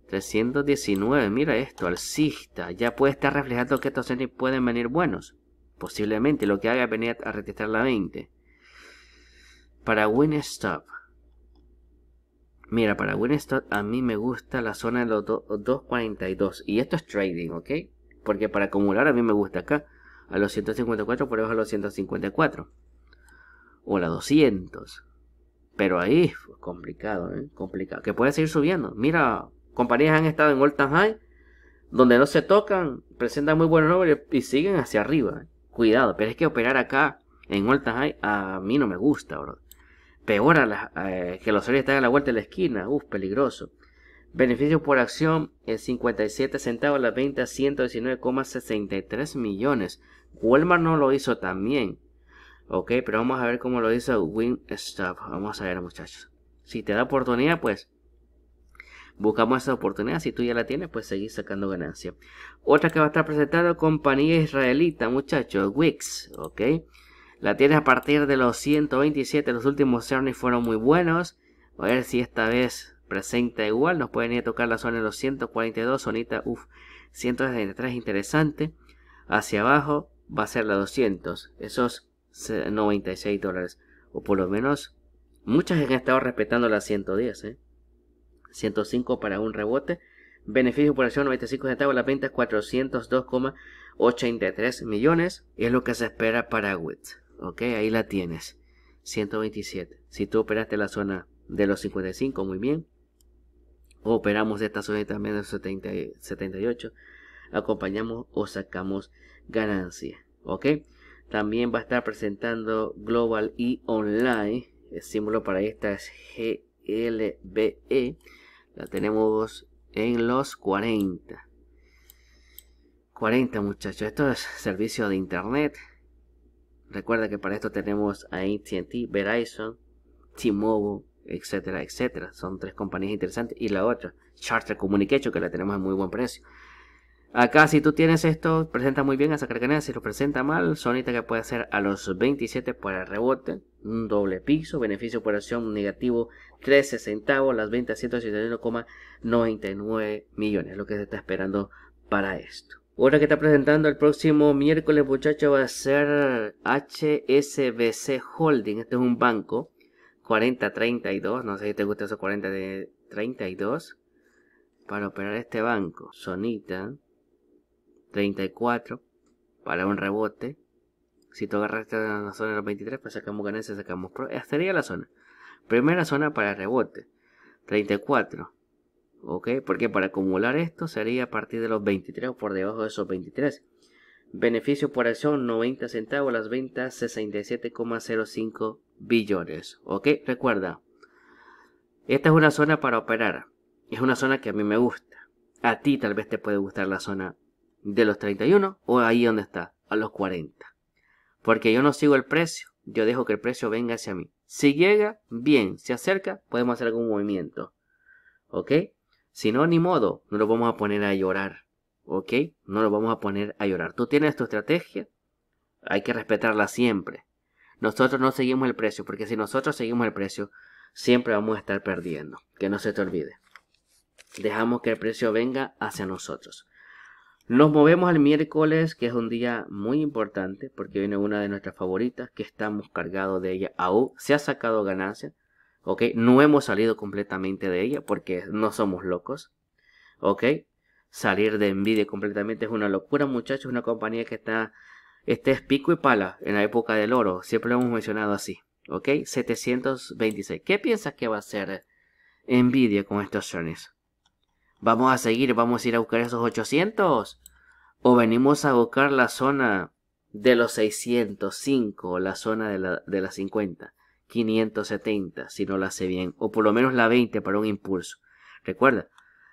319. ¡uh! Mira esto, alcista. Ya puede estar reflejando que estos tenis pueden venir buenos. Posiblemente lo que haga es venir a retestar la 20. Para Win Stop. Mira, para Winstock a mí me gusta la zona de los 242. Y esto es trading, ¿ok? Porque para acumular a mí me gusta acá. A los 154 por eso a los 154. O los 200. Pero ahí, es complicado, ¿eh? Complicado. Que puede seguir subiendo. Mira, compañías han estado en all high. Donde no se tocan, presentan muy buenos números y siguen hacia arriba. ¿eh? Cuidado, pero es que operar acá en all high a mí no me gusta, bro. Peor a eh, que los horarios están a la vuelta de la esquina. Uf, peligroso. Beneficio por acción 57 centavos, la venta 119,63 millones. Walmart no lo hizo también. Ok, pero vamos a ver cómo lo hizo Stuff. Vamos a ver, muchachos. Si te da oportunidad, pues buscamos esa oportunidad. Si tú ya la tienes, pues seguir sacando ganancia. Otra que va a estar presentada, compañía israelita, muchachos, Wix. Ok. La tienes a partir de los 127. Los últimos Cerny fueron muy buenos. A ver si esta vez presenta igual. Nos pueden ir a tocar la zona de los 142. sonita uff, 133, interesante. Hacia abajo va a ser la 200. Esos 96 dólares. O por lo menos muchas han estado respetando la 110. 105 para un rebote. Beneficio por acción 95 centavos. La venta es 402,83 millones. Y es lo que se espera para WITS. Ok, ahí la tienes. 127. Si tú operaste la zona de los 55, muy bien. operamos esta zona también de los 70, 78. Acompañamos o sacamos ganancia. Ok. También va a estar presentando Global y Online. El símbolo para esta es GLBE. La tenemos en los 40. 40 muchachos. Esto es servicio de internet. Recuerda que para esto tenemos a AT&T, Verizon, T-Mobile, etcétera, etcétera. Son tres compañías interesantes. Y la otra, Charter Communication, que la tenemos a muy buen precio. Acá si tú tienes esto, presenta muy bien a sacar ganancias, si lo presenta mal, Sonita que puede hacer a los 27 por el rebote, un doble piso, beneficio por acción negativo 13 centavos, las ventas 171,99 millones, lo que se está esperando para esto. Otra que está presentando el próximo miércoles, muchachos, va a ser HSBC Holding. Este es un banco. 4032. No sé si te gusta esos 4032. Para operar este banco. Sonita. 34. Para un rebote. Si tú agarras la zona de los 23, pues sacamos ganancias, sacamos... Esta sería la zona. Primera zona para rebote. 34. ¿Ok? Porque para acumular esto sería a partir de los 23 o por debajo de esos 23. Beneficio por acción 90 centavos, las ventas 67,05 billones. ¿Ok? Recuerda, esta es una zona para operar. Es una zona que a mí me gusta. A ti tal vez te puede gustar la zona de los 31 o ahí donde está, a los 40. Porque yo no sigo el precio, yo dejo que el precio venga hacia mí. Si llega, bien, se acerca, podemos hacer algún movimiento. ¿Ok? Si no, ni modo, no lo vamos a poner a llorar. ¿Ok? No lo vamos a poner a llorar. Tú tienes tu estrategia, hay que respetarla siempre. Nosotros no seguimos el precio, porque si nosotros seguimos el precio, siempre vamos a estar perdiendo. Que no se te olvide. Dejamos que el precio venga hacia nosotros. Nos movemos al miércoles, que es un día muy importante, porque viene una de nuestras favoritas, que estamos cargados de ella aún. Se ha sacado ganancia, ¿ok? No hemos salido completamente de ella porque no somos locos, ¿ok? Salir de envidia completamente es una locura, muchachos, una compañía que está, este es pico y pala en la época del oro, siempre lo hemos mencionado así, ¿ok? 726. ¿Qué piensas que va a hacer envidia con estos shirts? ¿Vamos a seguir, vamos a ir a buscar esos 800? ¿O venimos a buscar la zona de los 605, la zona de, de las 50? 570 si no la hace bien, o por lo menos la 20 para un impulso. Recuerda,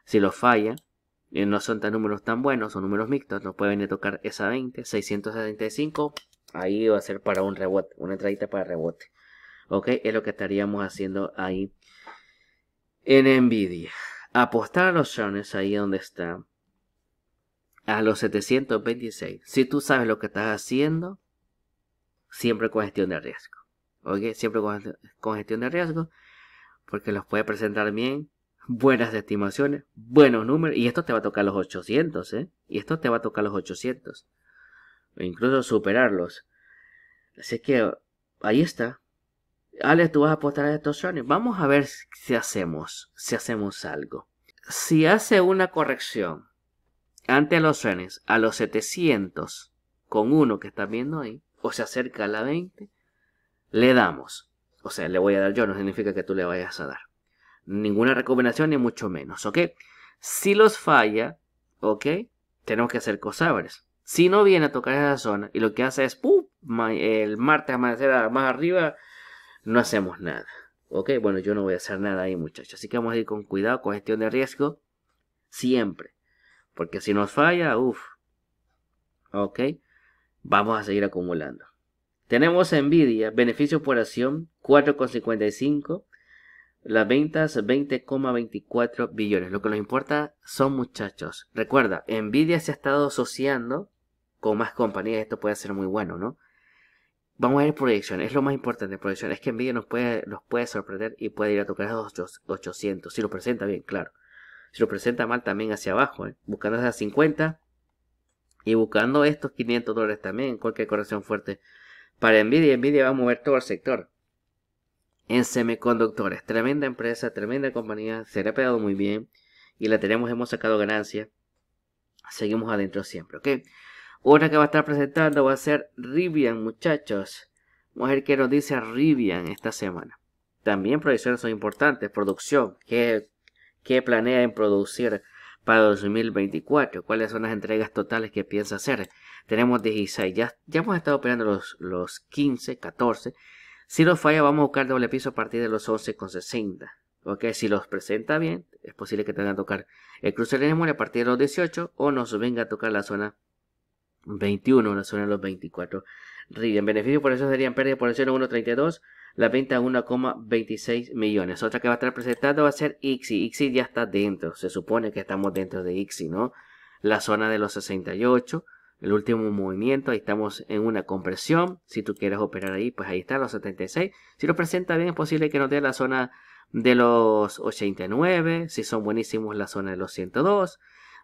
si lo falla, eh, no son tan números tan buenos, son números mixtos, no pueden tocar esa 20, 675, ahí va a ser para un rebote, una entradita para rebote. Ok, es lo que estaríamos haciendo ahí en Nvidia. Apostar a los zones ahí donde está, a los 726. Si tú sabes lo que estás haciendo, siempre con gestión de riesgo. Ok, siempre con, gestión de riesgo, porque los puede presentar bien, buenas estimaciones, buenos números, y esto te va a tocar los 800, ¿eh? Y esto te va a tocar los 800, incluso superarlos. Así que ahí está. Alex, tú vas a apostar a estos Sony. Vamos a ver si hacemos, si hacemos algo. Si hace una corrección ante los Sony a los 700 con uno que está viendo ahí, o se acerca a la 20, le damos. O sea, le voy a dar yo, no significa que tú le vayas a dar. Ninguna recomendación ni mucho menos, ¿ok? Si los falla, ¿ok? Tenemos que hacer cosabres. Si no viene a tocar esa zona y lo que hace es, ¡pum! El martes amanecer más arriba, no hacemos nada. ¿Ok? Bueno, yo no voy a hacer nada ahí, muchachos. Así que vamos a ir con cuidado, con gestión de riesgo. Siempre. Porque si nos falla, uff. ¿Ok? Vamos a seguir acumulando. Tenemos Nvidia, beneficio por acción 4,55. Las ventas 20,24 billones. Lo que nos importa son muchachos. Recuerda, Nvidia se ha estado asociando con más compañías. Esto puede ser muy bueno, ¿no? Vamos a ver proyección. Es lo más importante, proyección. Es que Nvidia nos puede, nos puede sorprender y puede ir a tocar a los 800. Si lo presenta bien, claro. Si lo presenta mal, también hacia abajo. ¿eh? Buscando hasta 50 y buscando estos 500 dólares también. Cualquier corrección fuerte para Nvidia, Nvidia va a mover todo el sector. En semiconductores, tremenda empresa, tremenda compañía, se le ha pegado muy bien y la tenemos, hemos sacado ganancias. Seguimos adentro siempre, ¿ok? Una que va a estar presentando va a ser Rivian, muchachos. Mujer que nos dice Rivian esta semana. También proyecciones son importantes. Producción. ¿Qué, planea en producir para 2024. ¿Cuáles son las entregas totales que piensa hacer? Tenemos 16. Ya, hemos estado operando los, 15, 14. Si los falla, vamos a buscar doble piso a partir de los 11,60. ¿Ok? Si los presenta bien, es posible que tengan que tocar el cruce de memoria a partir de los 18 o nos venga a tocar la zona 21, la zona de los 24. En beneficio por eso serían pérdidas por el 1.32 la venta a 1,26 millones. Otra que va a estar presentada va a ser IXI. IXI ya está dentro, se supone que estamos dentro de IXI, ¿no? La zona de los 68, el último movimiento, ahí estamos en una compresión. Si tú quieres operar ahí, pues ahí está, los 76. Si lo presenta bien, es posible que nos dé la zona de los 89, si son buenísimos la zona de los 102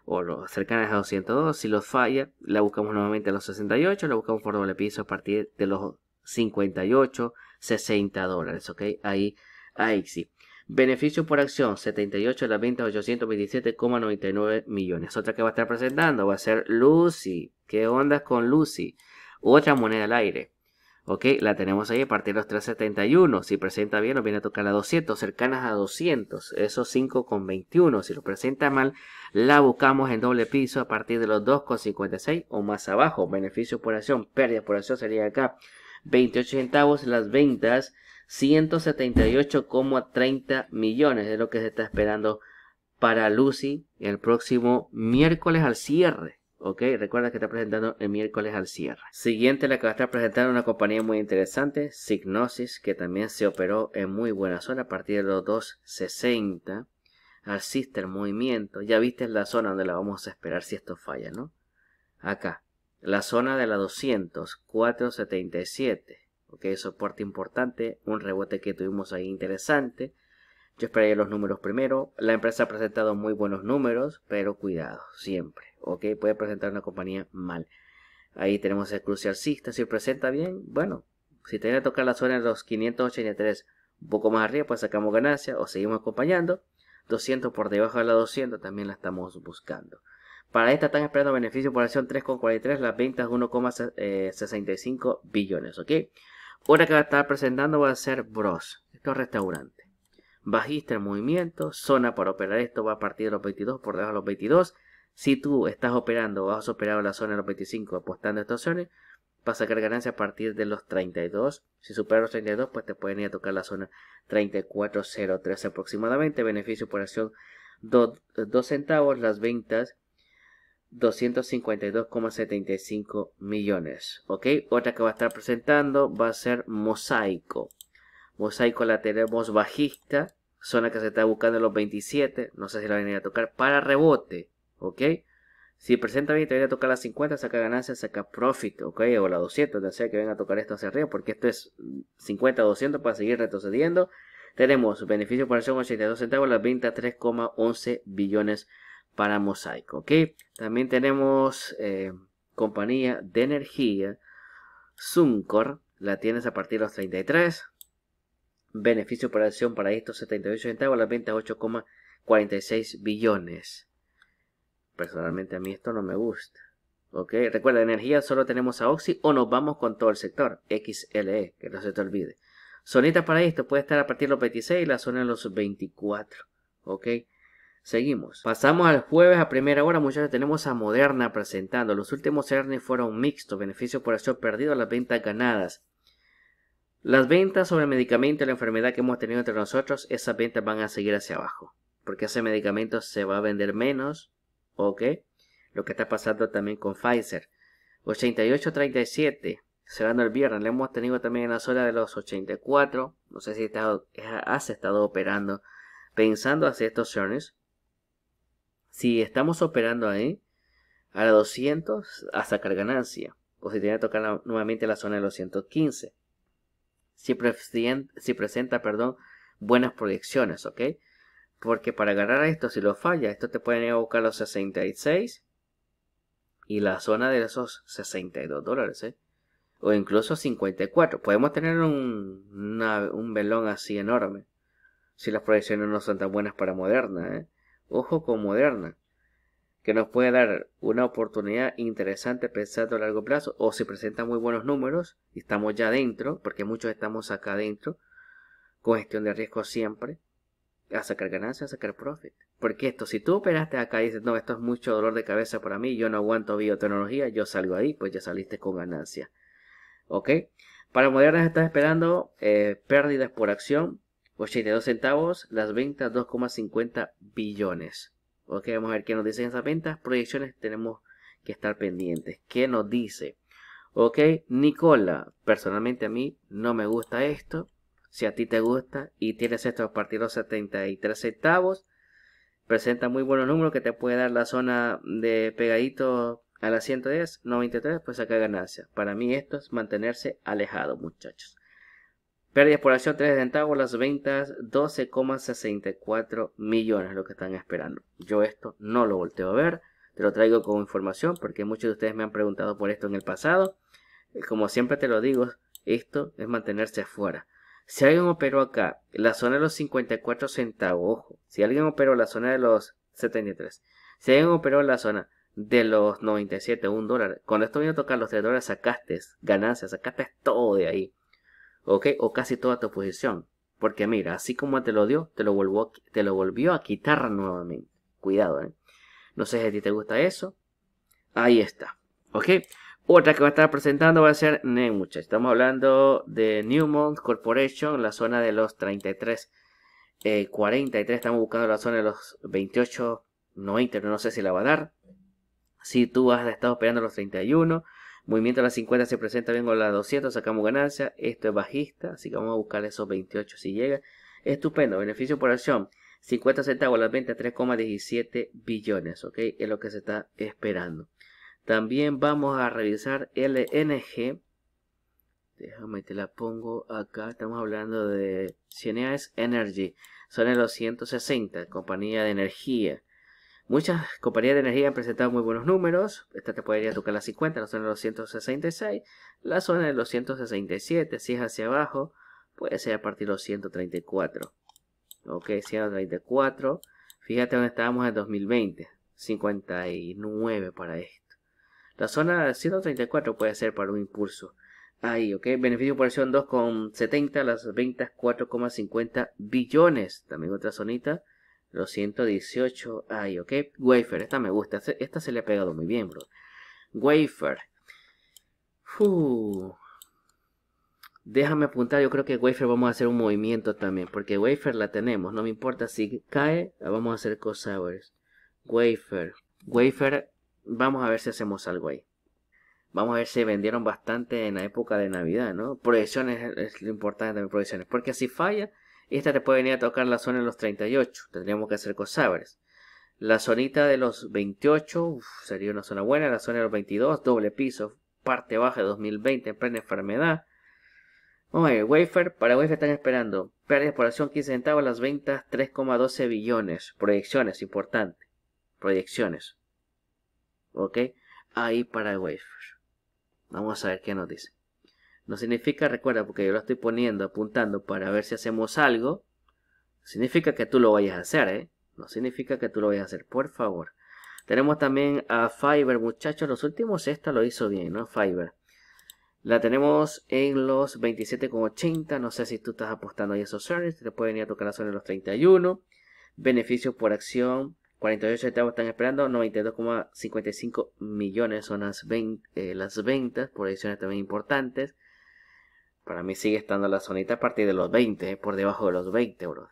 o los cercanas a los 102, si los falla, la buscamos nuevamente a los 68, la buscamos por doble piso a partir de los 58, 60 dólares, ¿ok? Ahí, ahí sí. Beneficio por acción, 78 de las venta, 827,99 millones. Otra que va a estar presentando va a ser Lucy. ¿Qué onda con Lucy? Otra moneda al aire. Ok, la tenemos ahí a partir de los 371. Si presenta bien, nos viene a tocar la 200, cercanas a 200. Eso 5,21. Si lo presenta mal, la buscamos en doble piso a partir de los 2,56 o más abajo. Beneficio por acción, pérdida por acción sería acá 28 centavos las ventas, 178,30 millones es lo que se está esperando para Lucy el próximo miércoles al cierre. Ok, recuerda que está presentando el miércoles al cierre. Siguiente, la que va a estar presentando una compañía muy interesante, Signosis, que también se operó en muy buena zona a partir de los 260. al el movimiento. Ya viste la zona donde la vamos a esperar si esto falla, ¿no? Acá, la zona de la 200, 477. Ok, soporte importante, un rebote que tuvimos ahí interesante. Yo esperaría los números primero. La empresa ha presentado muy buenos números, pero cuidado, siempre. Ok, puede presentar una compañía mal. Ahí tenemos el Crucial alcista. Si presenta bien, bueno, si tiene que tocar la zona de los 583, un poco más arriba, pues sacamos ganancia o seguimos acompañando. 200 por debajo de la 200 también la estamos buscando. Para esta están esperando beneficio por acción 3,43, las ventas 1,65 eh, billones, ¿ok? Una que va a estar presentando va a ser Bros, estos es restaurantes. Bajista el movimiento, zona para operar esto va a partir de los 22 por debajo de los 22. Si tú estás operando o has operado la zona de los 25 apostando a estas opciones, vas a sacar ganancia a partir de los 32. Si superas los 32, pues te pueden ir a tocar la zona 34.03 aproximadamente. Beneficio por acción 2 centavos. Las ventas 252,75 millones. ¿Ok? Otra que va a estar presentando va a ser Mosaico. Mosaico la tenemos bajista. Zona que se está buscando los 27. No sé si la van a tocar para rebote. ¿Ok? Si presenta bien, te viene a tocar las 50, saca ganancia, saca profit, ok, o la 200, de sea que venga a tocar esto hacia arriba, porque esto es 50, 200 para seguir retrocediendo. Tenemos beneficio por acción 82 centavos, las 23,11 3,11 billones para Mosaico. ¿ok?, También tenemos eh, compañía de energía, Suncor, la tienes a partir de los 33. Beneficio por acción para estos 78 centavos, las ventas 8,46 billones. Personalmente a mí esto no me gusta. ¿ok? Recuerda, energía solo tenemos a Oxy o nos vamos con todo el sector, XLE, que no se te olvide. Zonita para esto puede estar a partir de los 26 y la zona de los 24, ¿ok? Seguimos. Pasamos al jueves a primera hora, muchachos. Tenemos a Moderna presentando. Los últimos earnings fueron mixtos. Beneficios por acción perdido, las ventas ganadas. Las ventas sobre medicamentos. y la enfermedad que hemos tenido entre nosotros, esas ventas van a seguir hacia abajo. Porque ese medicamento se va a vender menos. ¿Ok? Lo que está pasando también con Pfizer. 88.37. Cerrando el viernes. Le hemos tenido también en la zona de los 84. No sé si has estado operando pensando hacia estos earnings. Si estamos operando ahí, a la 200 a sacar ganancia. O si tiene que tocar nuevamente la zona de los 115. Si, presenta, si presenta perdón, buenas proyecciones, ¿ok? Porque para ganar esto, si lo falla, esto te puede ir a buscar los 66 y la zona de esos 62 dólares, ¿eh? O incluso 54. Podemos tener un, un velón así enorme. Si las proyecciones no son tan buenas para Moderna, ¿eh? ojo con Moderna, que nos puede dar una oportunidad interesante pensando a largo plazo, o si presenta muy buenos números, y estamos ya dentro, porque muchos estamos acá dentro, con gestión de riesgo siempre, a sacar ganancias, a sacar profit. Porque esto, si tú operaste acá y dices, no, esto es mucho dolor de cabeza para mí, yo no aguanto biotecnología, yo salgo ahí, pues ya saliste con ganancia. ¿Ok? Para Moderna estás esperando eh, pérdidas por acción 82 centavos, las ventas 2,50 billones. Ok, vamos a ver qué nos dicen esas ventas. Proyecciones tenemos que estar pendientes. ¿Qué nos dice? Ok, Nicola, personalmente a mí no me gusta esto. Si a ti te gusta y tienes estos partidos 73 centavos, presenta muy buenos números que te puede dar la zona de pegadito a las 110, 93, pues acá ganancia. Para mí esto es mantenerse alejado, muchachos. Pérdidas por acción 3 centavos, las ventas 12,64 millones, lo que están esperando. Yo esto no lo volteo a ver, te lo traigo como información porque muchos de ustedes me han preguntado por esto en el pasado. Eh, como siempre te lo digo, esto es mantenerse afuera. Si alguien operó acá, la zona de los 54 centavos, ojo, si alguien operó la zona de los 73, si alguien operó la zona de los 97, un dólar, cuando esto vino a tocar los 3 dólares sacaste ganancias, sacaste todo de ahí. ¿ok? O casi toda tu posición. Porque mira, así como te lo dio, te lo, te lo volvió a quitar nuevamente. Cuidado, ¿eh? No sé si a ti te gusta eso. Ahí está, ¿ok? Otra que va a estar presentando va a ser Nemucha. Estamos hablando de Newmont Corporation, la zona de los 33, 43. Eh, Estamos buscando la zona de los 28, 90, no sé si la va a dar. Si tú has estado esperando los 31, Movimiento a las 50 se presenta bien con las 200, sacamos ganancia. Esto es bajista, así que vamos a buscar esos 28 si llega. Estupendo, beneficio por acción. 50 centavos a las 20, 3,17 billones, ¿ok? Es lo que se está esperando. También vamos a revisar LNG. Déjame te la pongo acá. Estamos hablando de Cineas Energy. Son en los 160, compañía de energía. Muchas compañías de energía han presentado muy buenos números. Esta te podría tocar las 50, la zona de los 166, la zona de los 167. Si es hacia abajo, puede ser a partir de los 134. Ok, 134. Fíjate dónde estábamos en 2020. 59 para esto. La zona de 134 puede ser para un impulso. Ahí, ok. Beneficio por acción 2,70. Las ventas 4,50 billones. También otra zonita. Los 118. Ay, ok. Wafer. Esta me gusta. Esta se le ha pegado muy bien, bro. Wafer. Déjame apuntar. Yo creo que Wafer vamos a hacer un movimiento también. Porque Wafer la tenemos. No me importa si cae. vamos a hacer cosas Wafer. Wafer. Vamos a ver si hacemos algo ahí. Vamos a ver si vendieron bastante en la época de Navidad, ¿no? Proyecciones es lo importante también, proyecciones. Porque si falla esta te puede venir a tocar la zona de los 38. Tendríamos que hacer cosabres. La zonita de los 28 sería una zona buena. La zona de los 22, doble piso, parte baja de 2020 en plena enfermedad. Vamos Wafer, para Wafer están esperando. Pérdida de acción 15 centavos, las ventas 3,12 billones. Proyecciones, importante. Proyecciones. ¿Ok? Ahí para Wafer. Vamos a ver qué nos dice. No significa, recuerda, porque yo lo estoy poniendo, apuntando para ver si hacemos algo. Significa que tú lo vayas a hacer, ¿eh? No significa que tú lo vayas a hacer, por favor. Tenemos también a Fiverr, muchachos. Los últimos, esta lo hizo bien, ¿no? Fiverr. La tenemos en los 27,80. No sé si tú estás apostando ahí esos earnings. Te puede venir a tocar la en los 31. Beneficios por acción. 48 están esperando. 92,55 millones son las, eh, las ventas por ediciones también importantes. Para mí sigue estando la zonita a partir de los 20, eh, por debajo de los 20, brother.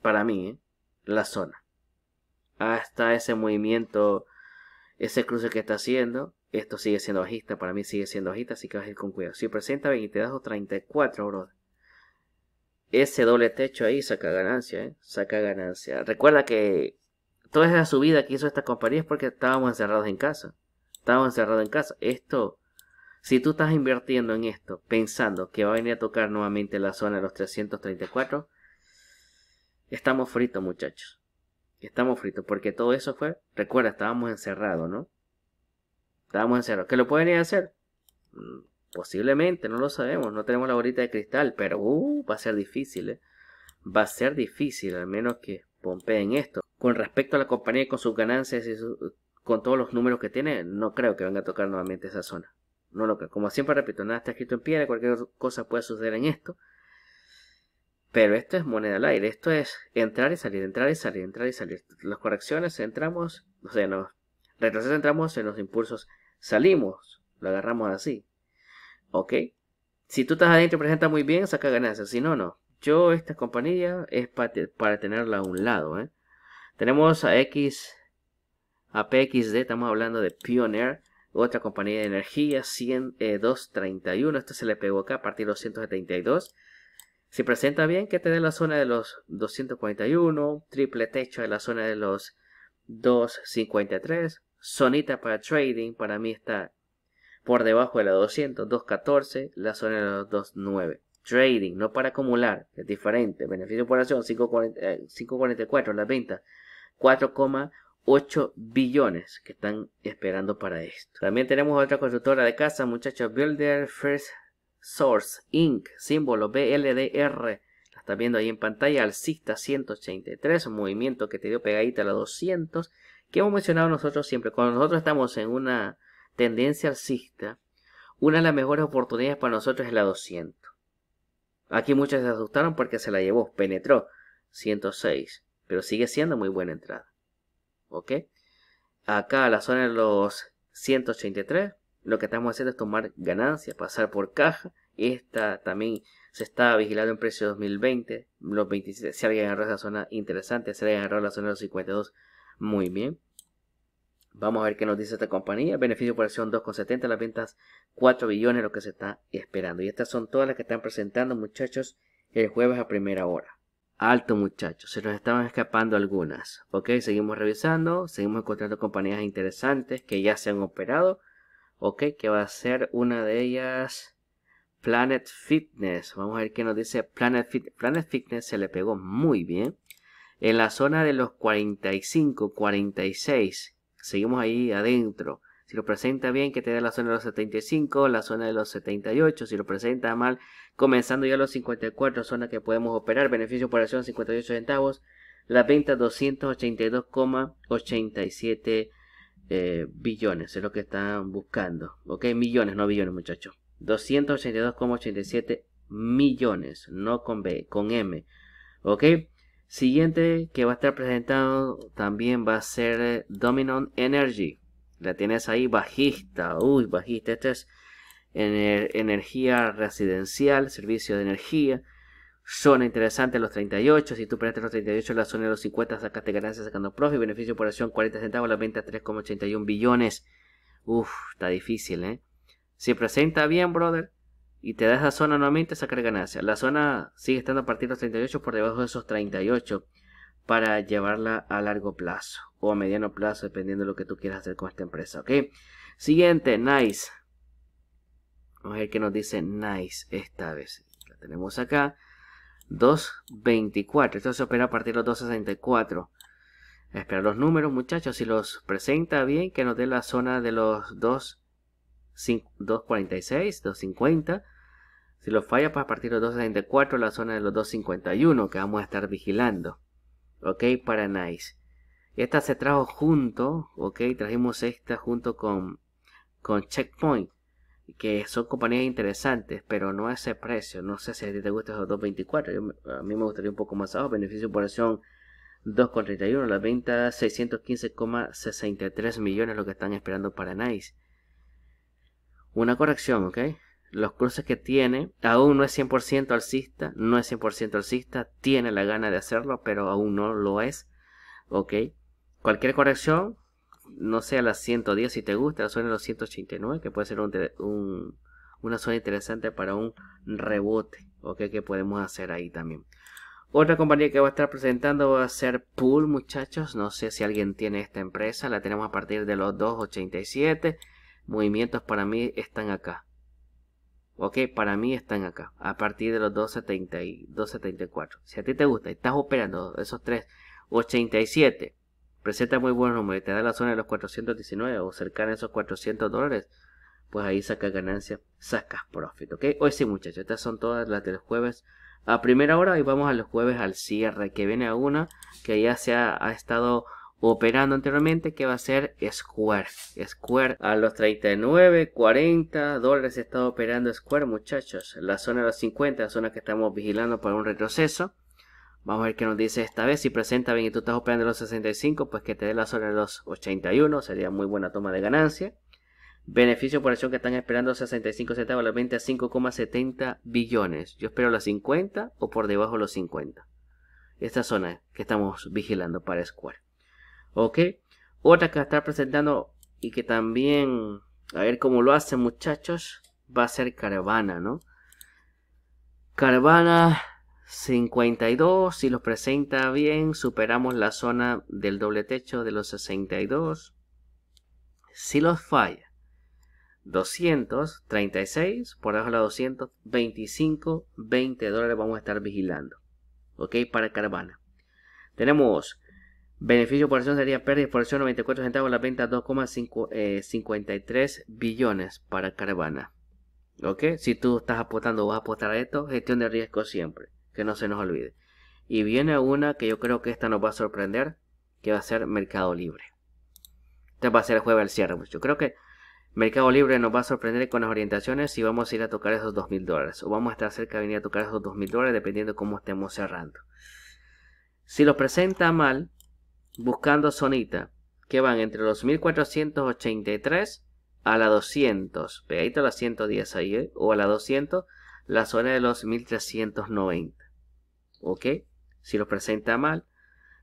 Para mí, eh, la zona. Hasta ese movimiento, ese cruce que está haciendo, esto sigue siendo bajista, para mí sigue siendo bajista, así que vas a ir con cuidado. Si presenta 22 o 34, brother. Ese doble techo ahí saca ganancia, ¿eh? Saca ganancia. Recuerda que toda esa subida que hizo esta compañía es porque estábamos encerrados en casa. Estábamos encerrados en casa. Esto si tú estás invirtiendo en esto pensando que va a venir a tocar nuevamente la zona de los 334, estamos fritos muchachos. Estamos fritos porque todo eso fue, recuerda, estábamos encerrados, ¿no? Estábamos encerrados. ¿Qué lo pueden ir a hacer? Mm, posiblemente, no lo sabemos, no tenemos la bolita de cristal, pero uh, va a ser difícil, ¿eh? Va a ser difícil, al menos que pompeen esto. Con respecto a la compañía con sus ganancias y con todos los números que tiene, no creo que venga a tocar nuevamente esa zona. Como siempre repito, nada está escrito en piedra, cualquier cosa puede suceder en esto. Pero esto es moneda al aire, esto es entrar y salir, entrar y salir, entrar y salir. Las correcciones entramos, o sea, nos Retrasamos, entramos, en los impulsos salimos, lo agarramos así. ¿Ok? Si tú estás adentro y presenta muy bien, saca ganancias, si no, no. Yo, esta compañía es para, para tenerla a un lado. ¿eh? Tenemos a X, a PXD, estamos hablando de Pioneer. Otra compañía de energía, 10231 231. Eh, esto se le pegó acá a partir de 272. Se presenta bien, que te dé la zona de los 241. Triple techo de la zona de los 253. Zonita para trading, para mí está por debajo de la 200, 214, la zona de los 29. Trading, no para acumular, es diferente. Beneficio por acción, 544 eh, La venta, ventas. 8 billones que están esperando para esto. También tenemos otra constructora de casa, muchachos, Builder First Source Inc., símbolo BLDR. La están viendo ahí en pantalla, alcista 183, un movimiento que te dio pegadita a la 200, que hemos mencionado nosotros siempre. Cuando nosotros estamos en una tendencia alcista, una de las mejores oportunidades para nosotros es la 200. Aquí muchos se asustaron porque se la llevó, penetró 106, pero sigue siendo muy buena entrada. ¿ok? Acá la zona de los 183, lo que estamos haciendo es tomar ganancias, pasar por caja. Esta también se está vigilando en precio 2020, los 27. Si alguien agarró esa zona interesante, si alguien agarró la zona de los 52, muy bien. Vamos a ver qué nos dice esta compañía. Beneficio por acción 2,70, las ventas 4 billones, lo que se está esperando. Y estas son todas las que están presentando, muchachos, el jueves a primera hora. Alto muchachos, se nos estaban escapando algunas. Ok, seguimos revisando, seguimos encontrando compañías interesantes que ya se han operado. Ok, que va a ser una de ellas Planet Fitness. Vamos a ver qué nos dice Planet Fitness. Planet Fitness se le pegó muy bien. En la zona de los 45, 46. Seguimos ahí adentro. Si lo presenta bien, que te dé la zona de los 75, la zona de los 78. Si lo presenta mal, comenzando ya los 54, zona que podemos operar. Beneficio por acción 58 centavos. la venta 282,87 eh, billones. Es lo que están buscando. Ok, millones, no billones muchachos. 282,87 millones. No con B, con M. Ok. Siguiente que va a estar presentado también va a ser eh, Dominant Energy. La tienes ahí bajista. Uy, bajista. esta es energía residencial, servicio de energía. Zona interesante, los 38. Si tú prestaste los 38 la zona de los 50, sacaste ganancias sacando profit. Beneficio por acción 40 centavos, la venta 3,81 billones. Uf, está difícil, ¿eh? se presenta bien, brother, y te da la zona nuevamente, sacar ganancias. La zona sigue estando a partir de los 38 por debajo de esos 38 para llevarla a largo plazo o a mediano plazo, dependiendo de lo que tú quieras hacer con esta empresa, ¿ok? Siguiente, Nice. Vamos a ver qué nos dice Nice esta vez. La tenemos acá. 2.24. Esto se opera a partir de los 2.64. Espera los números, muchachos. Si los presenta bien, que nos dé la zona de los 2.46, 2.50. Si los falla, para pues, partir de los 2.64, la zona de los 2.51, que vamos a estar vigilando ok, para Nice. Esta se trajo junto, ok, trajimos esta junto con, con Checkpoint, que son compañías interesantes, pero no a ese precio. No sé si a ti te gusta esos 2.24, a mí me gustaría un poco más abajo. Beneficio por acción 2.31, la venta 615,63 millones lo que están esperando para Nice. Una corrección, ok los cruces que tiene, aún no es 100% alcista, no es 100% alcista, tiene la gana de hacerlo, pero aún no lo es, ¿ok? Cualquier corrección, no sea la 110 si te gusta, la zona de los 189, que puede ser una zona interesante para un rebote, ¿ok? Que podemos hacer ahí también. Otra compañía que va a estar presentando va a ser Pool, muchachos. No sé si alguien tiene esta empresa. La tenemos a partir de los 2.87. Movimientos para mí están acá. Ok, para mí están acá, a partir de los 2.70 y 2.74. Si a ti te gusta, y estás operando esos 3.87, presenta muy buenos números y te da la zona de los 419 o cercana a esos 400 dólares, pues ahí sacas ganancia, sacas profit. Ok, hoy sí muchachos, estas son todas las del jueves a primera hora y vamos a los jueves al cierre, que viene a una que ya se ha estado operando anteriormente que va a ser Square. Square a los 39, 40 dólares está operando Square muchachos. La zona de los 50, la zona que estamos vigilando para un retroceso. Vamos a ver qué nos dice esta vez. Si presenta bien y tú estás operando los 65, pues que te dé la zona de los 81. Sería muy buena toma de ganancia. Beneficio por acción que están esperando 65 centavos, la venta 5,70 billones. Yo espero los 50 o por debajo los 50. Esta zona que estamos vigilando para Square. Ok. Otra que va a estar presentando y que también, a ver cómo lo hacen muchachos, va a ser Caravana, ¿no? Caravana, 52, si los presenta bien, superamos la zona del doble techo de los 62. Si los falla, 236, por abajo de 225, 20 dólares vamos a estar vigilando. ¿Ok? Para Caravana. Tenemos Beneficio por acción sería pérdida por acción 94 centavos, La venta 2,53 eh, billones para Caravana ¿Ok? Si tú estás apostando, vas a apostar a esto, gestión de riesgo siempre, que no se nos olvide. Y viene una que yo creo que esta nos va a sorprender, que va a ser Mercado Libre. Este va a ser el jueves al cierre, pues. yo creo que Mercado Libre nos va a sorprender con las orientaciones si vamos a ir a tocar esos 2.000 mil dólares o vamos a estar cerca de venir a tocar esos 2.000 mil dólares dependiendo de cómo estemos cerrando. Si lo presenta mal, buscando Sonita, que van entre los 1483 a la 200, pegadito a la 110 ahí, ¿eh? o a la 200, la zona de los 1390. ¿Ok? Si los presenta mal,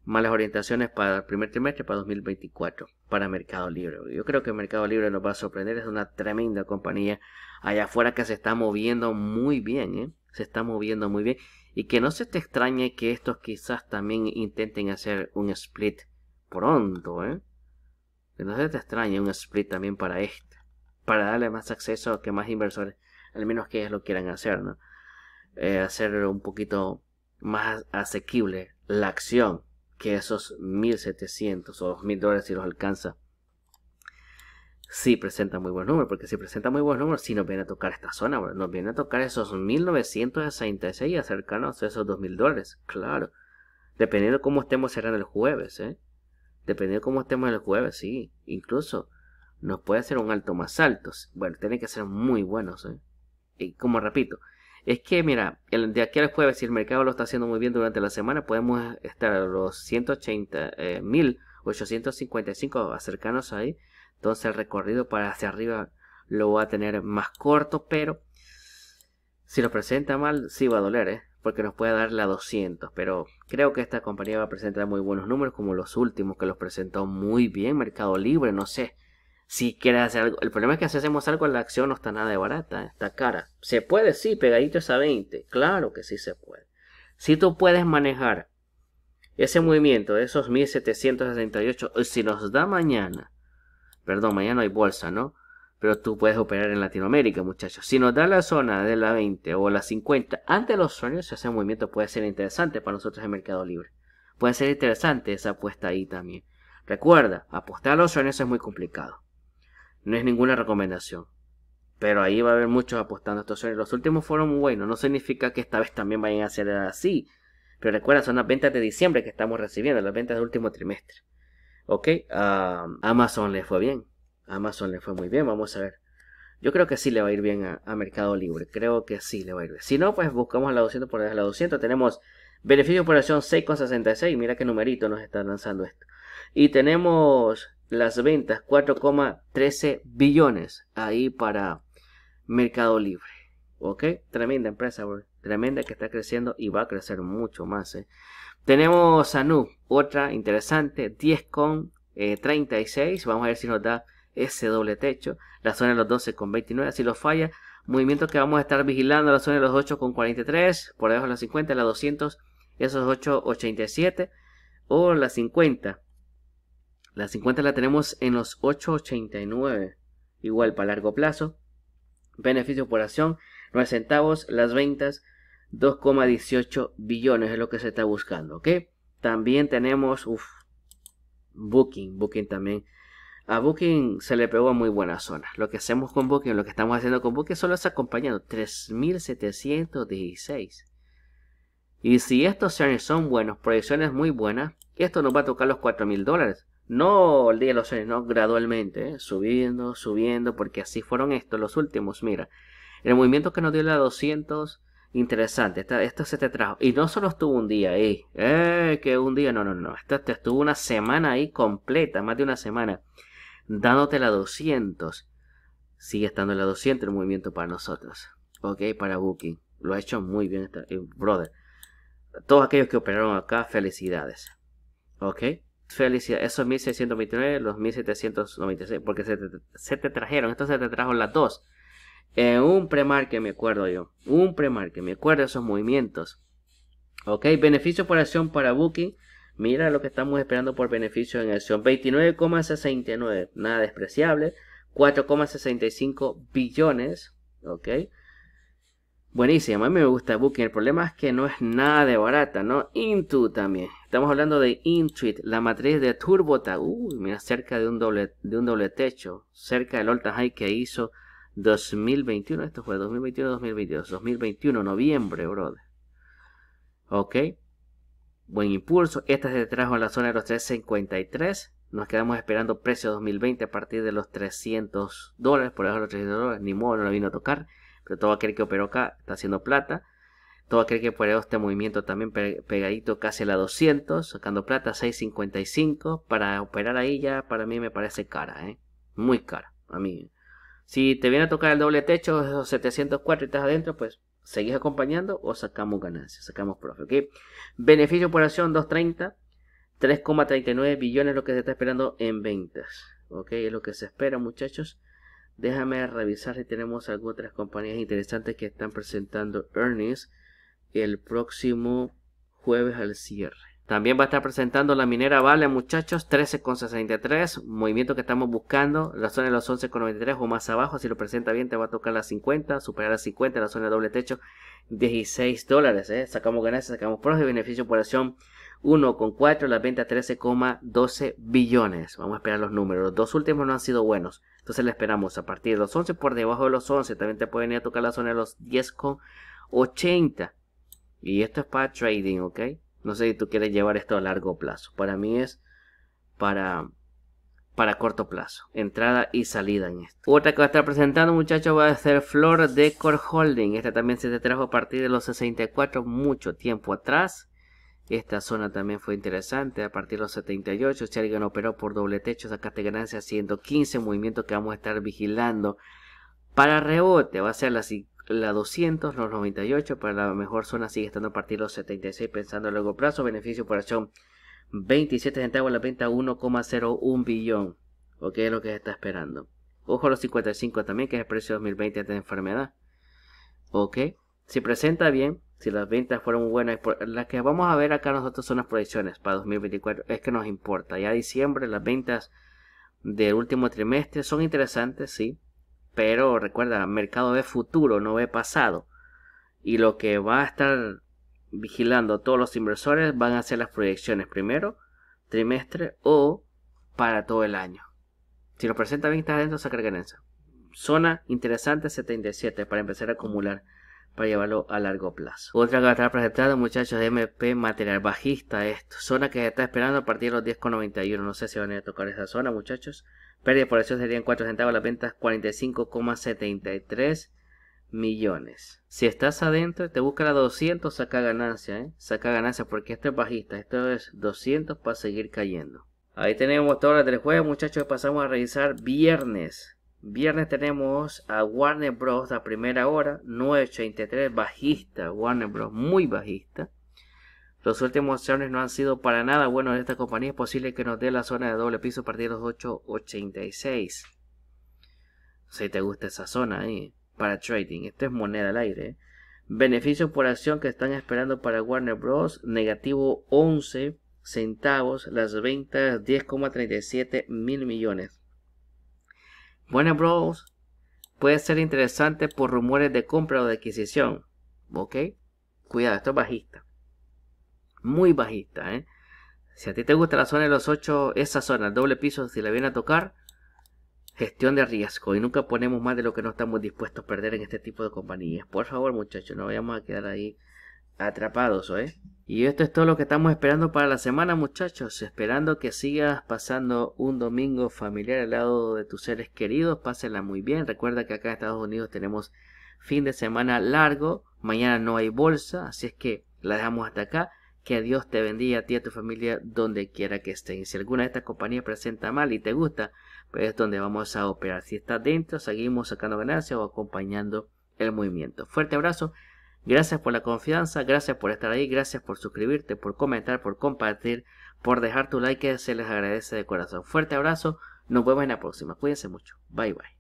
malas orientaciones para el primer trimestre, para 2024, para Mercado Libre. Yo creo que Mercado Libre nos va a sorprender, es una tremenda compañía allá afuera que se está moviendo muy bien, ¿eh? se está moviendo muy bien y que no se te extrañe que estos quizás también intenten hacer un split pronto, ¿eh? Que no se te extrañe un split también para este. Para darle más acceso a que más inversores, al menos que ellos lo quieran hacer, ¿no? Eh, hacer un poquito más asequible la acción que esos 1.700 o 2.000 dólares si los alcanza sí presenta muy buen número. porque si presenta muy buen número. sí nos viene a tocar esta zona, nos viene a tocar esos 1966 y acercarnos a esos 2000 dólares, claro. Dependiendo de cómo estemos cerrando el jueves, ¿eh? Dependiendo de cómo estemos el jueves, sí. Incluso nos puede hacer un alto más alto. Bueno, Tienen que ser muy buenos, ¿eh? Y como repito, es que mira, el, de aquí al jueves, si el mercado lo está haciendo muy bien durante la semana, podemos estar a los 180 eh, mil. Eh, acercarnos ahí entonces el recorrido para hacia arriba lo va a tener más corto, pero si lo presenta mal, sí va a doler, ¿eh? porque nos puede dar la 200. Pero creo que esta compañía va a presentar muy buenos números, como los últimos que los presentó muy bien. Mercado Libre, no sé. Si quiere hacer algo. El problema es que si hacemos algo, la acción no está nada de barata, ¿eh? está cara. Se puede, sí, pegaditos a 20. Claro que sí se puede. Si tú puedes manejar ese movimiento, esos 1768, si nos da mañana Perdón, mañana hay bolsa, ¿no? Pero tú puedes operar en Latinoamérica, muchachos. Si nos da la zona de la 20 o la 50 antes de los sueños, hace movimiento puede ser interesante para nosotros en Mercado Libre. Puede ser interesante esa apuesta ahí también. Recuerda, apostar a los sueños es muy complicado. No es ninguna recomendación. Pero ahí va a haber muchos apostando a estos sueños. Los últimos fueron muy buenos. No significa que esta vez también vayan a ser así. Pero recuerda, son las ventas de diciembre que estamos recibiendo, las ventas del último trimestre. Ok, a Amazon le fue bien. Amazon le fue muy bien, vamos a ver. Yo creo que sí le va a ir bien a, Mercado Libre. Creo que sí le va a ir bien. Si no, pues buscamos la 200 por la 200. Tenemos beneficio de operación 6,66. Mira qué numerito nos está lanzando esto. Y tenemos las ventas 4,13 billones ahí para Mercado Libre. ¿Ok? Tremenda empresa, Tremenda que está creciendo y va a crecer mucho más. ¿eh? Tenemos a otra interesante, 10,36. Eh, vamos a ver si nos da ese doble techo. La zona de los 12,29. Si lo falla, movimiento que vamos a estar vigilando. La zona de los 8,43. Por debajo de los 50, la 200, esos 8,87. O la 50. La 50 la tenemos en los 8,89. Igual para largo plazo. Beneficio por acción, 9 centavos. Las ventas. 2,18 billones es lo que se está buscando, ¿ok? También tenemos, Booking, Booking también. A Booking se le pegó a muy buena zona. Lo que hacemos con Booking, lo que estamos haciendo con Booking solo es acompañando 3.716. Y si estos earnings son buenos, proyecciones muy buenas, esto nos va a tocar los 4.000 dólares. No el día de los no gradualmente, ¿eh? subiendo, subiendo, porque así fueron estos los últimos. Mira, el movimiento que nos dio la 200 Interesante, esta, esto se te trajo. Y no solo estuvo un día ahí, eh, que un día, no, no, no, esto estuvo una semana ahí completa, más de una semana, dándote la 200. Sigue estando la 200 el movimiento para nosotros, ok, para Booking. Lo ha hecho muy bien, eh, brother. Todos aquellos que operaron acá, felicidades, ok. Felicidades, esos 1629, los 1796, porque se te, se te trajeron, esto se te trajo las dos en un premar que me acuerdo yo. Un premar que me acuerdo esos movimientos. Ok, beneficio por acción para Booking. Mira lo que estamos esperando por beneficio en acción. 29,69. Nada despreciable. 4,65 billones. Ok. Buenísimo, a mí me gusta Booking. El problema es que no es nada de barata, ¿no? Intu también. Estamos hablando de Intuit, la matriz de Turbota, Uy, mira, cerca de un doble, de un doble techo. Cerca del all que hizo 2021, esto fue 2021-2022, 2021, noviembre, brother. Ok, buen impulso. Esta se trajo en la zona de los 353. Nos quedamos esperando precio 2020 a partir de los 300 dólares, por los 300 dólares. Ni modo, no lo vino a tocar. Pero todo aquel que operó acá está haciendo plata. Todo aquel que operó este movimiento también pegadito casi a la 200, sacando plata 655. Para operar ahí ya para mí me parece cara, ¿eh? muy cara. A mí si te viene a tocar el doble techo, esos 704 y estás adentro, pues seguís acompañando o sacamos ganancias, sacamos profe, Beneficio por acción 230, 3,39 billones lo que se está esperando en ventas. ¿ok? Es lo que se espera, muchachos. Déjame revisar si tenemos algunas otras compañías interesantes que están presentando earnings el próximo jueves al cierre. También va a estar presentando la minera Vale, muchachos, 13,63, movimiento que estamos buscando, la zona de los 11,93 o más abajo, si lo presenta bien te va a tocar las 50, superar a 50, la zona de doble techo, 16 dólares, ¿eh? sacamos ganancias, sacamos pros y beneficio por acción 1,4, las venta 13,12 billones, vamos a esperar los números, los dos últimos no han sido buenos, entonces le esperamos a partir de los 11, por debajo de los 11, también te puede venir a tocar la zona de los 10,80, y esto es para trading, ¿ok? No sé si tú quieres llevar esto a largo plazo. Para mí es para, para corto plazo. Entrada y salida en esto. Otra que va a estar presentando, muchachos, va a ser Flor de Core Holding. Esta también se trajo a partir de los 64, mucho tiempo atrás. Esta zona también fue interesante. A partir de los 78, si alguien operó por doble techo, sacaste Haciendo 115. movimientos que vamos a estar vigilando. Para rebote va a ser la, la 200, los 98 para la mejor zona sigue estando a partir de los 76 pensando a largo plazo. Beneficio por acción 27 centavos, la venta 1,01 billón. Ok, es lo que se está esperando. Ojo los 55 también, que es el precio 2020 de enfermedad. Ok, si presenta bien, si las ventas fueron buenas, las que vamos a ver acá nosotros son las proyecciones para 2024, es que nos importa. Ya diciembre, las ventas del último trimestre son interesantes, sí, pero recuerda, mercado ve futuro, no ve pasado. Y lo que va a estar vigilando todos los inversores van a ser las proyecciones primero, trimestre o para todo el año. Si lo presenta bien, está adentro, sacar ganancia. Zona interesante 77 para empezar a acumular para llevarlo a largo plazo. Otra que va a muchachos, de MP material bajista. Esto, zona que se está esperando a partir de los 10,91. No sé si van a, tocar esa zona, muchachos. Pérdida por eso serían 4 centavos. Las ventas 45,73 millones. Si estás adentro, te busca la 200, saca ganancia, ¿eh? Saca ganancia porque esto es bajista. Esto es 200 para seguir cayendo. Ahí tenemos toda las tres jueves, muchachos. Pasamos a revisar viernes. Viernes tenemos a Warner Bros. a primera hora, 9.83, bajista, Warner Bros. muy bajista. Los últimos acciones no han sido para nada buenos en esta compañía, es posible que nos dé la zona de doble piso a partir de los 8.86. Si te gusta esa zona ahí, para trading, esto es moneda al aire. ¿eh? Beneficios por acción que están esperando para Warner Bros. Negativo 11 centavos, las ventas 10,37 mil millones. Warner Bros. puede ser interesante por rumores de compra o de adquisición. ¿Ok? Cuidado, esto es bajista. Muy bajista, ¿eh? Si a ti te gusta la zona de los 8, esa zona, el doble piso, si la viene a tocar, gestión de riesgo. Y nunca ponemos más de lo que no estamos dispuestos a perder en este tipo de compañías. Por favor, muchachos, no vayamos a quedar ahí atrapados, ¿eh? Y esto es todo lo que estamos esperando para la semana, muchachos. Esperando que sigas pasando un domingo familiar al lado de tus seres queridos. Pásenla muy bien. Recuerda que acá en Estados Unidos tenemos fin de semana largo. Mañana no hay bolsa, así es que la dejamos hasta acá. Que Dios te bendiga a ti y a tu familia donde quiera que estén. Si alguna de estas compañías presenta mal y te gusta, pues es donde vamos a operar. Si estás dentro, seguimos sacando ganancias o acompañando el movimiento. Fuerte abrazo. Gracias por la confianza, gracias por estar ahí, gracias por suscribirte, por comentar, por compartir, por dejar tu like, se les agradece de corazón. Fuerte abrazo, nos vemos en la próxima. Cuídense mucho. Bye bye.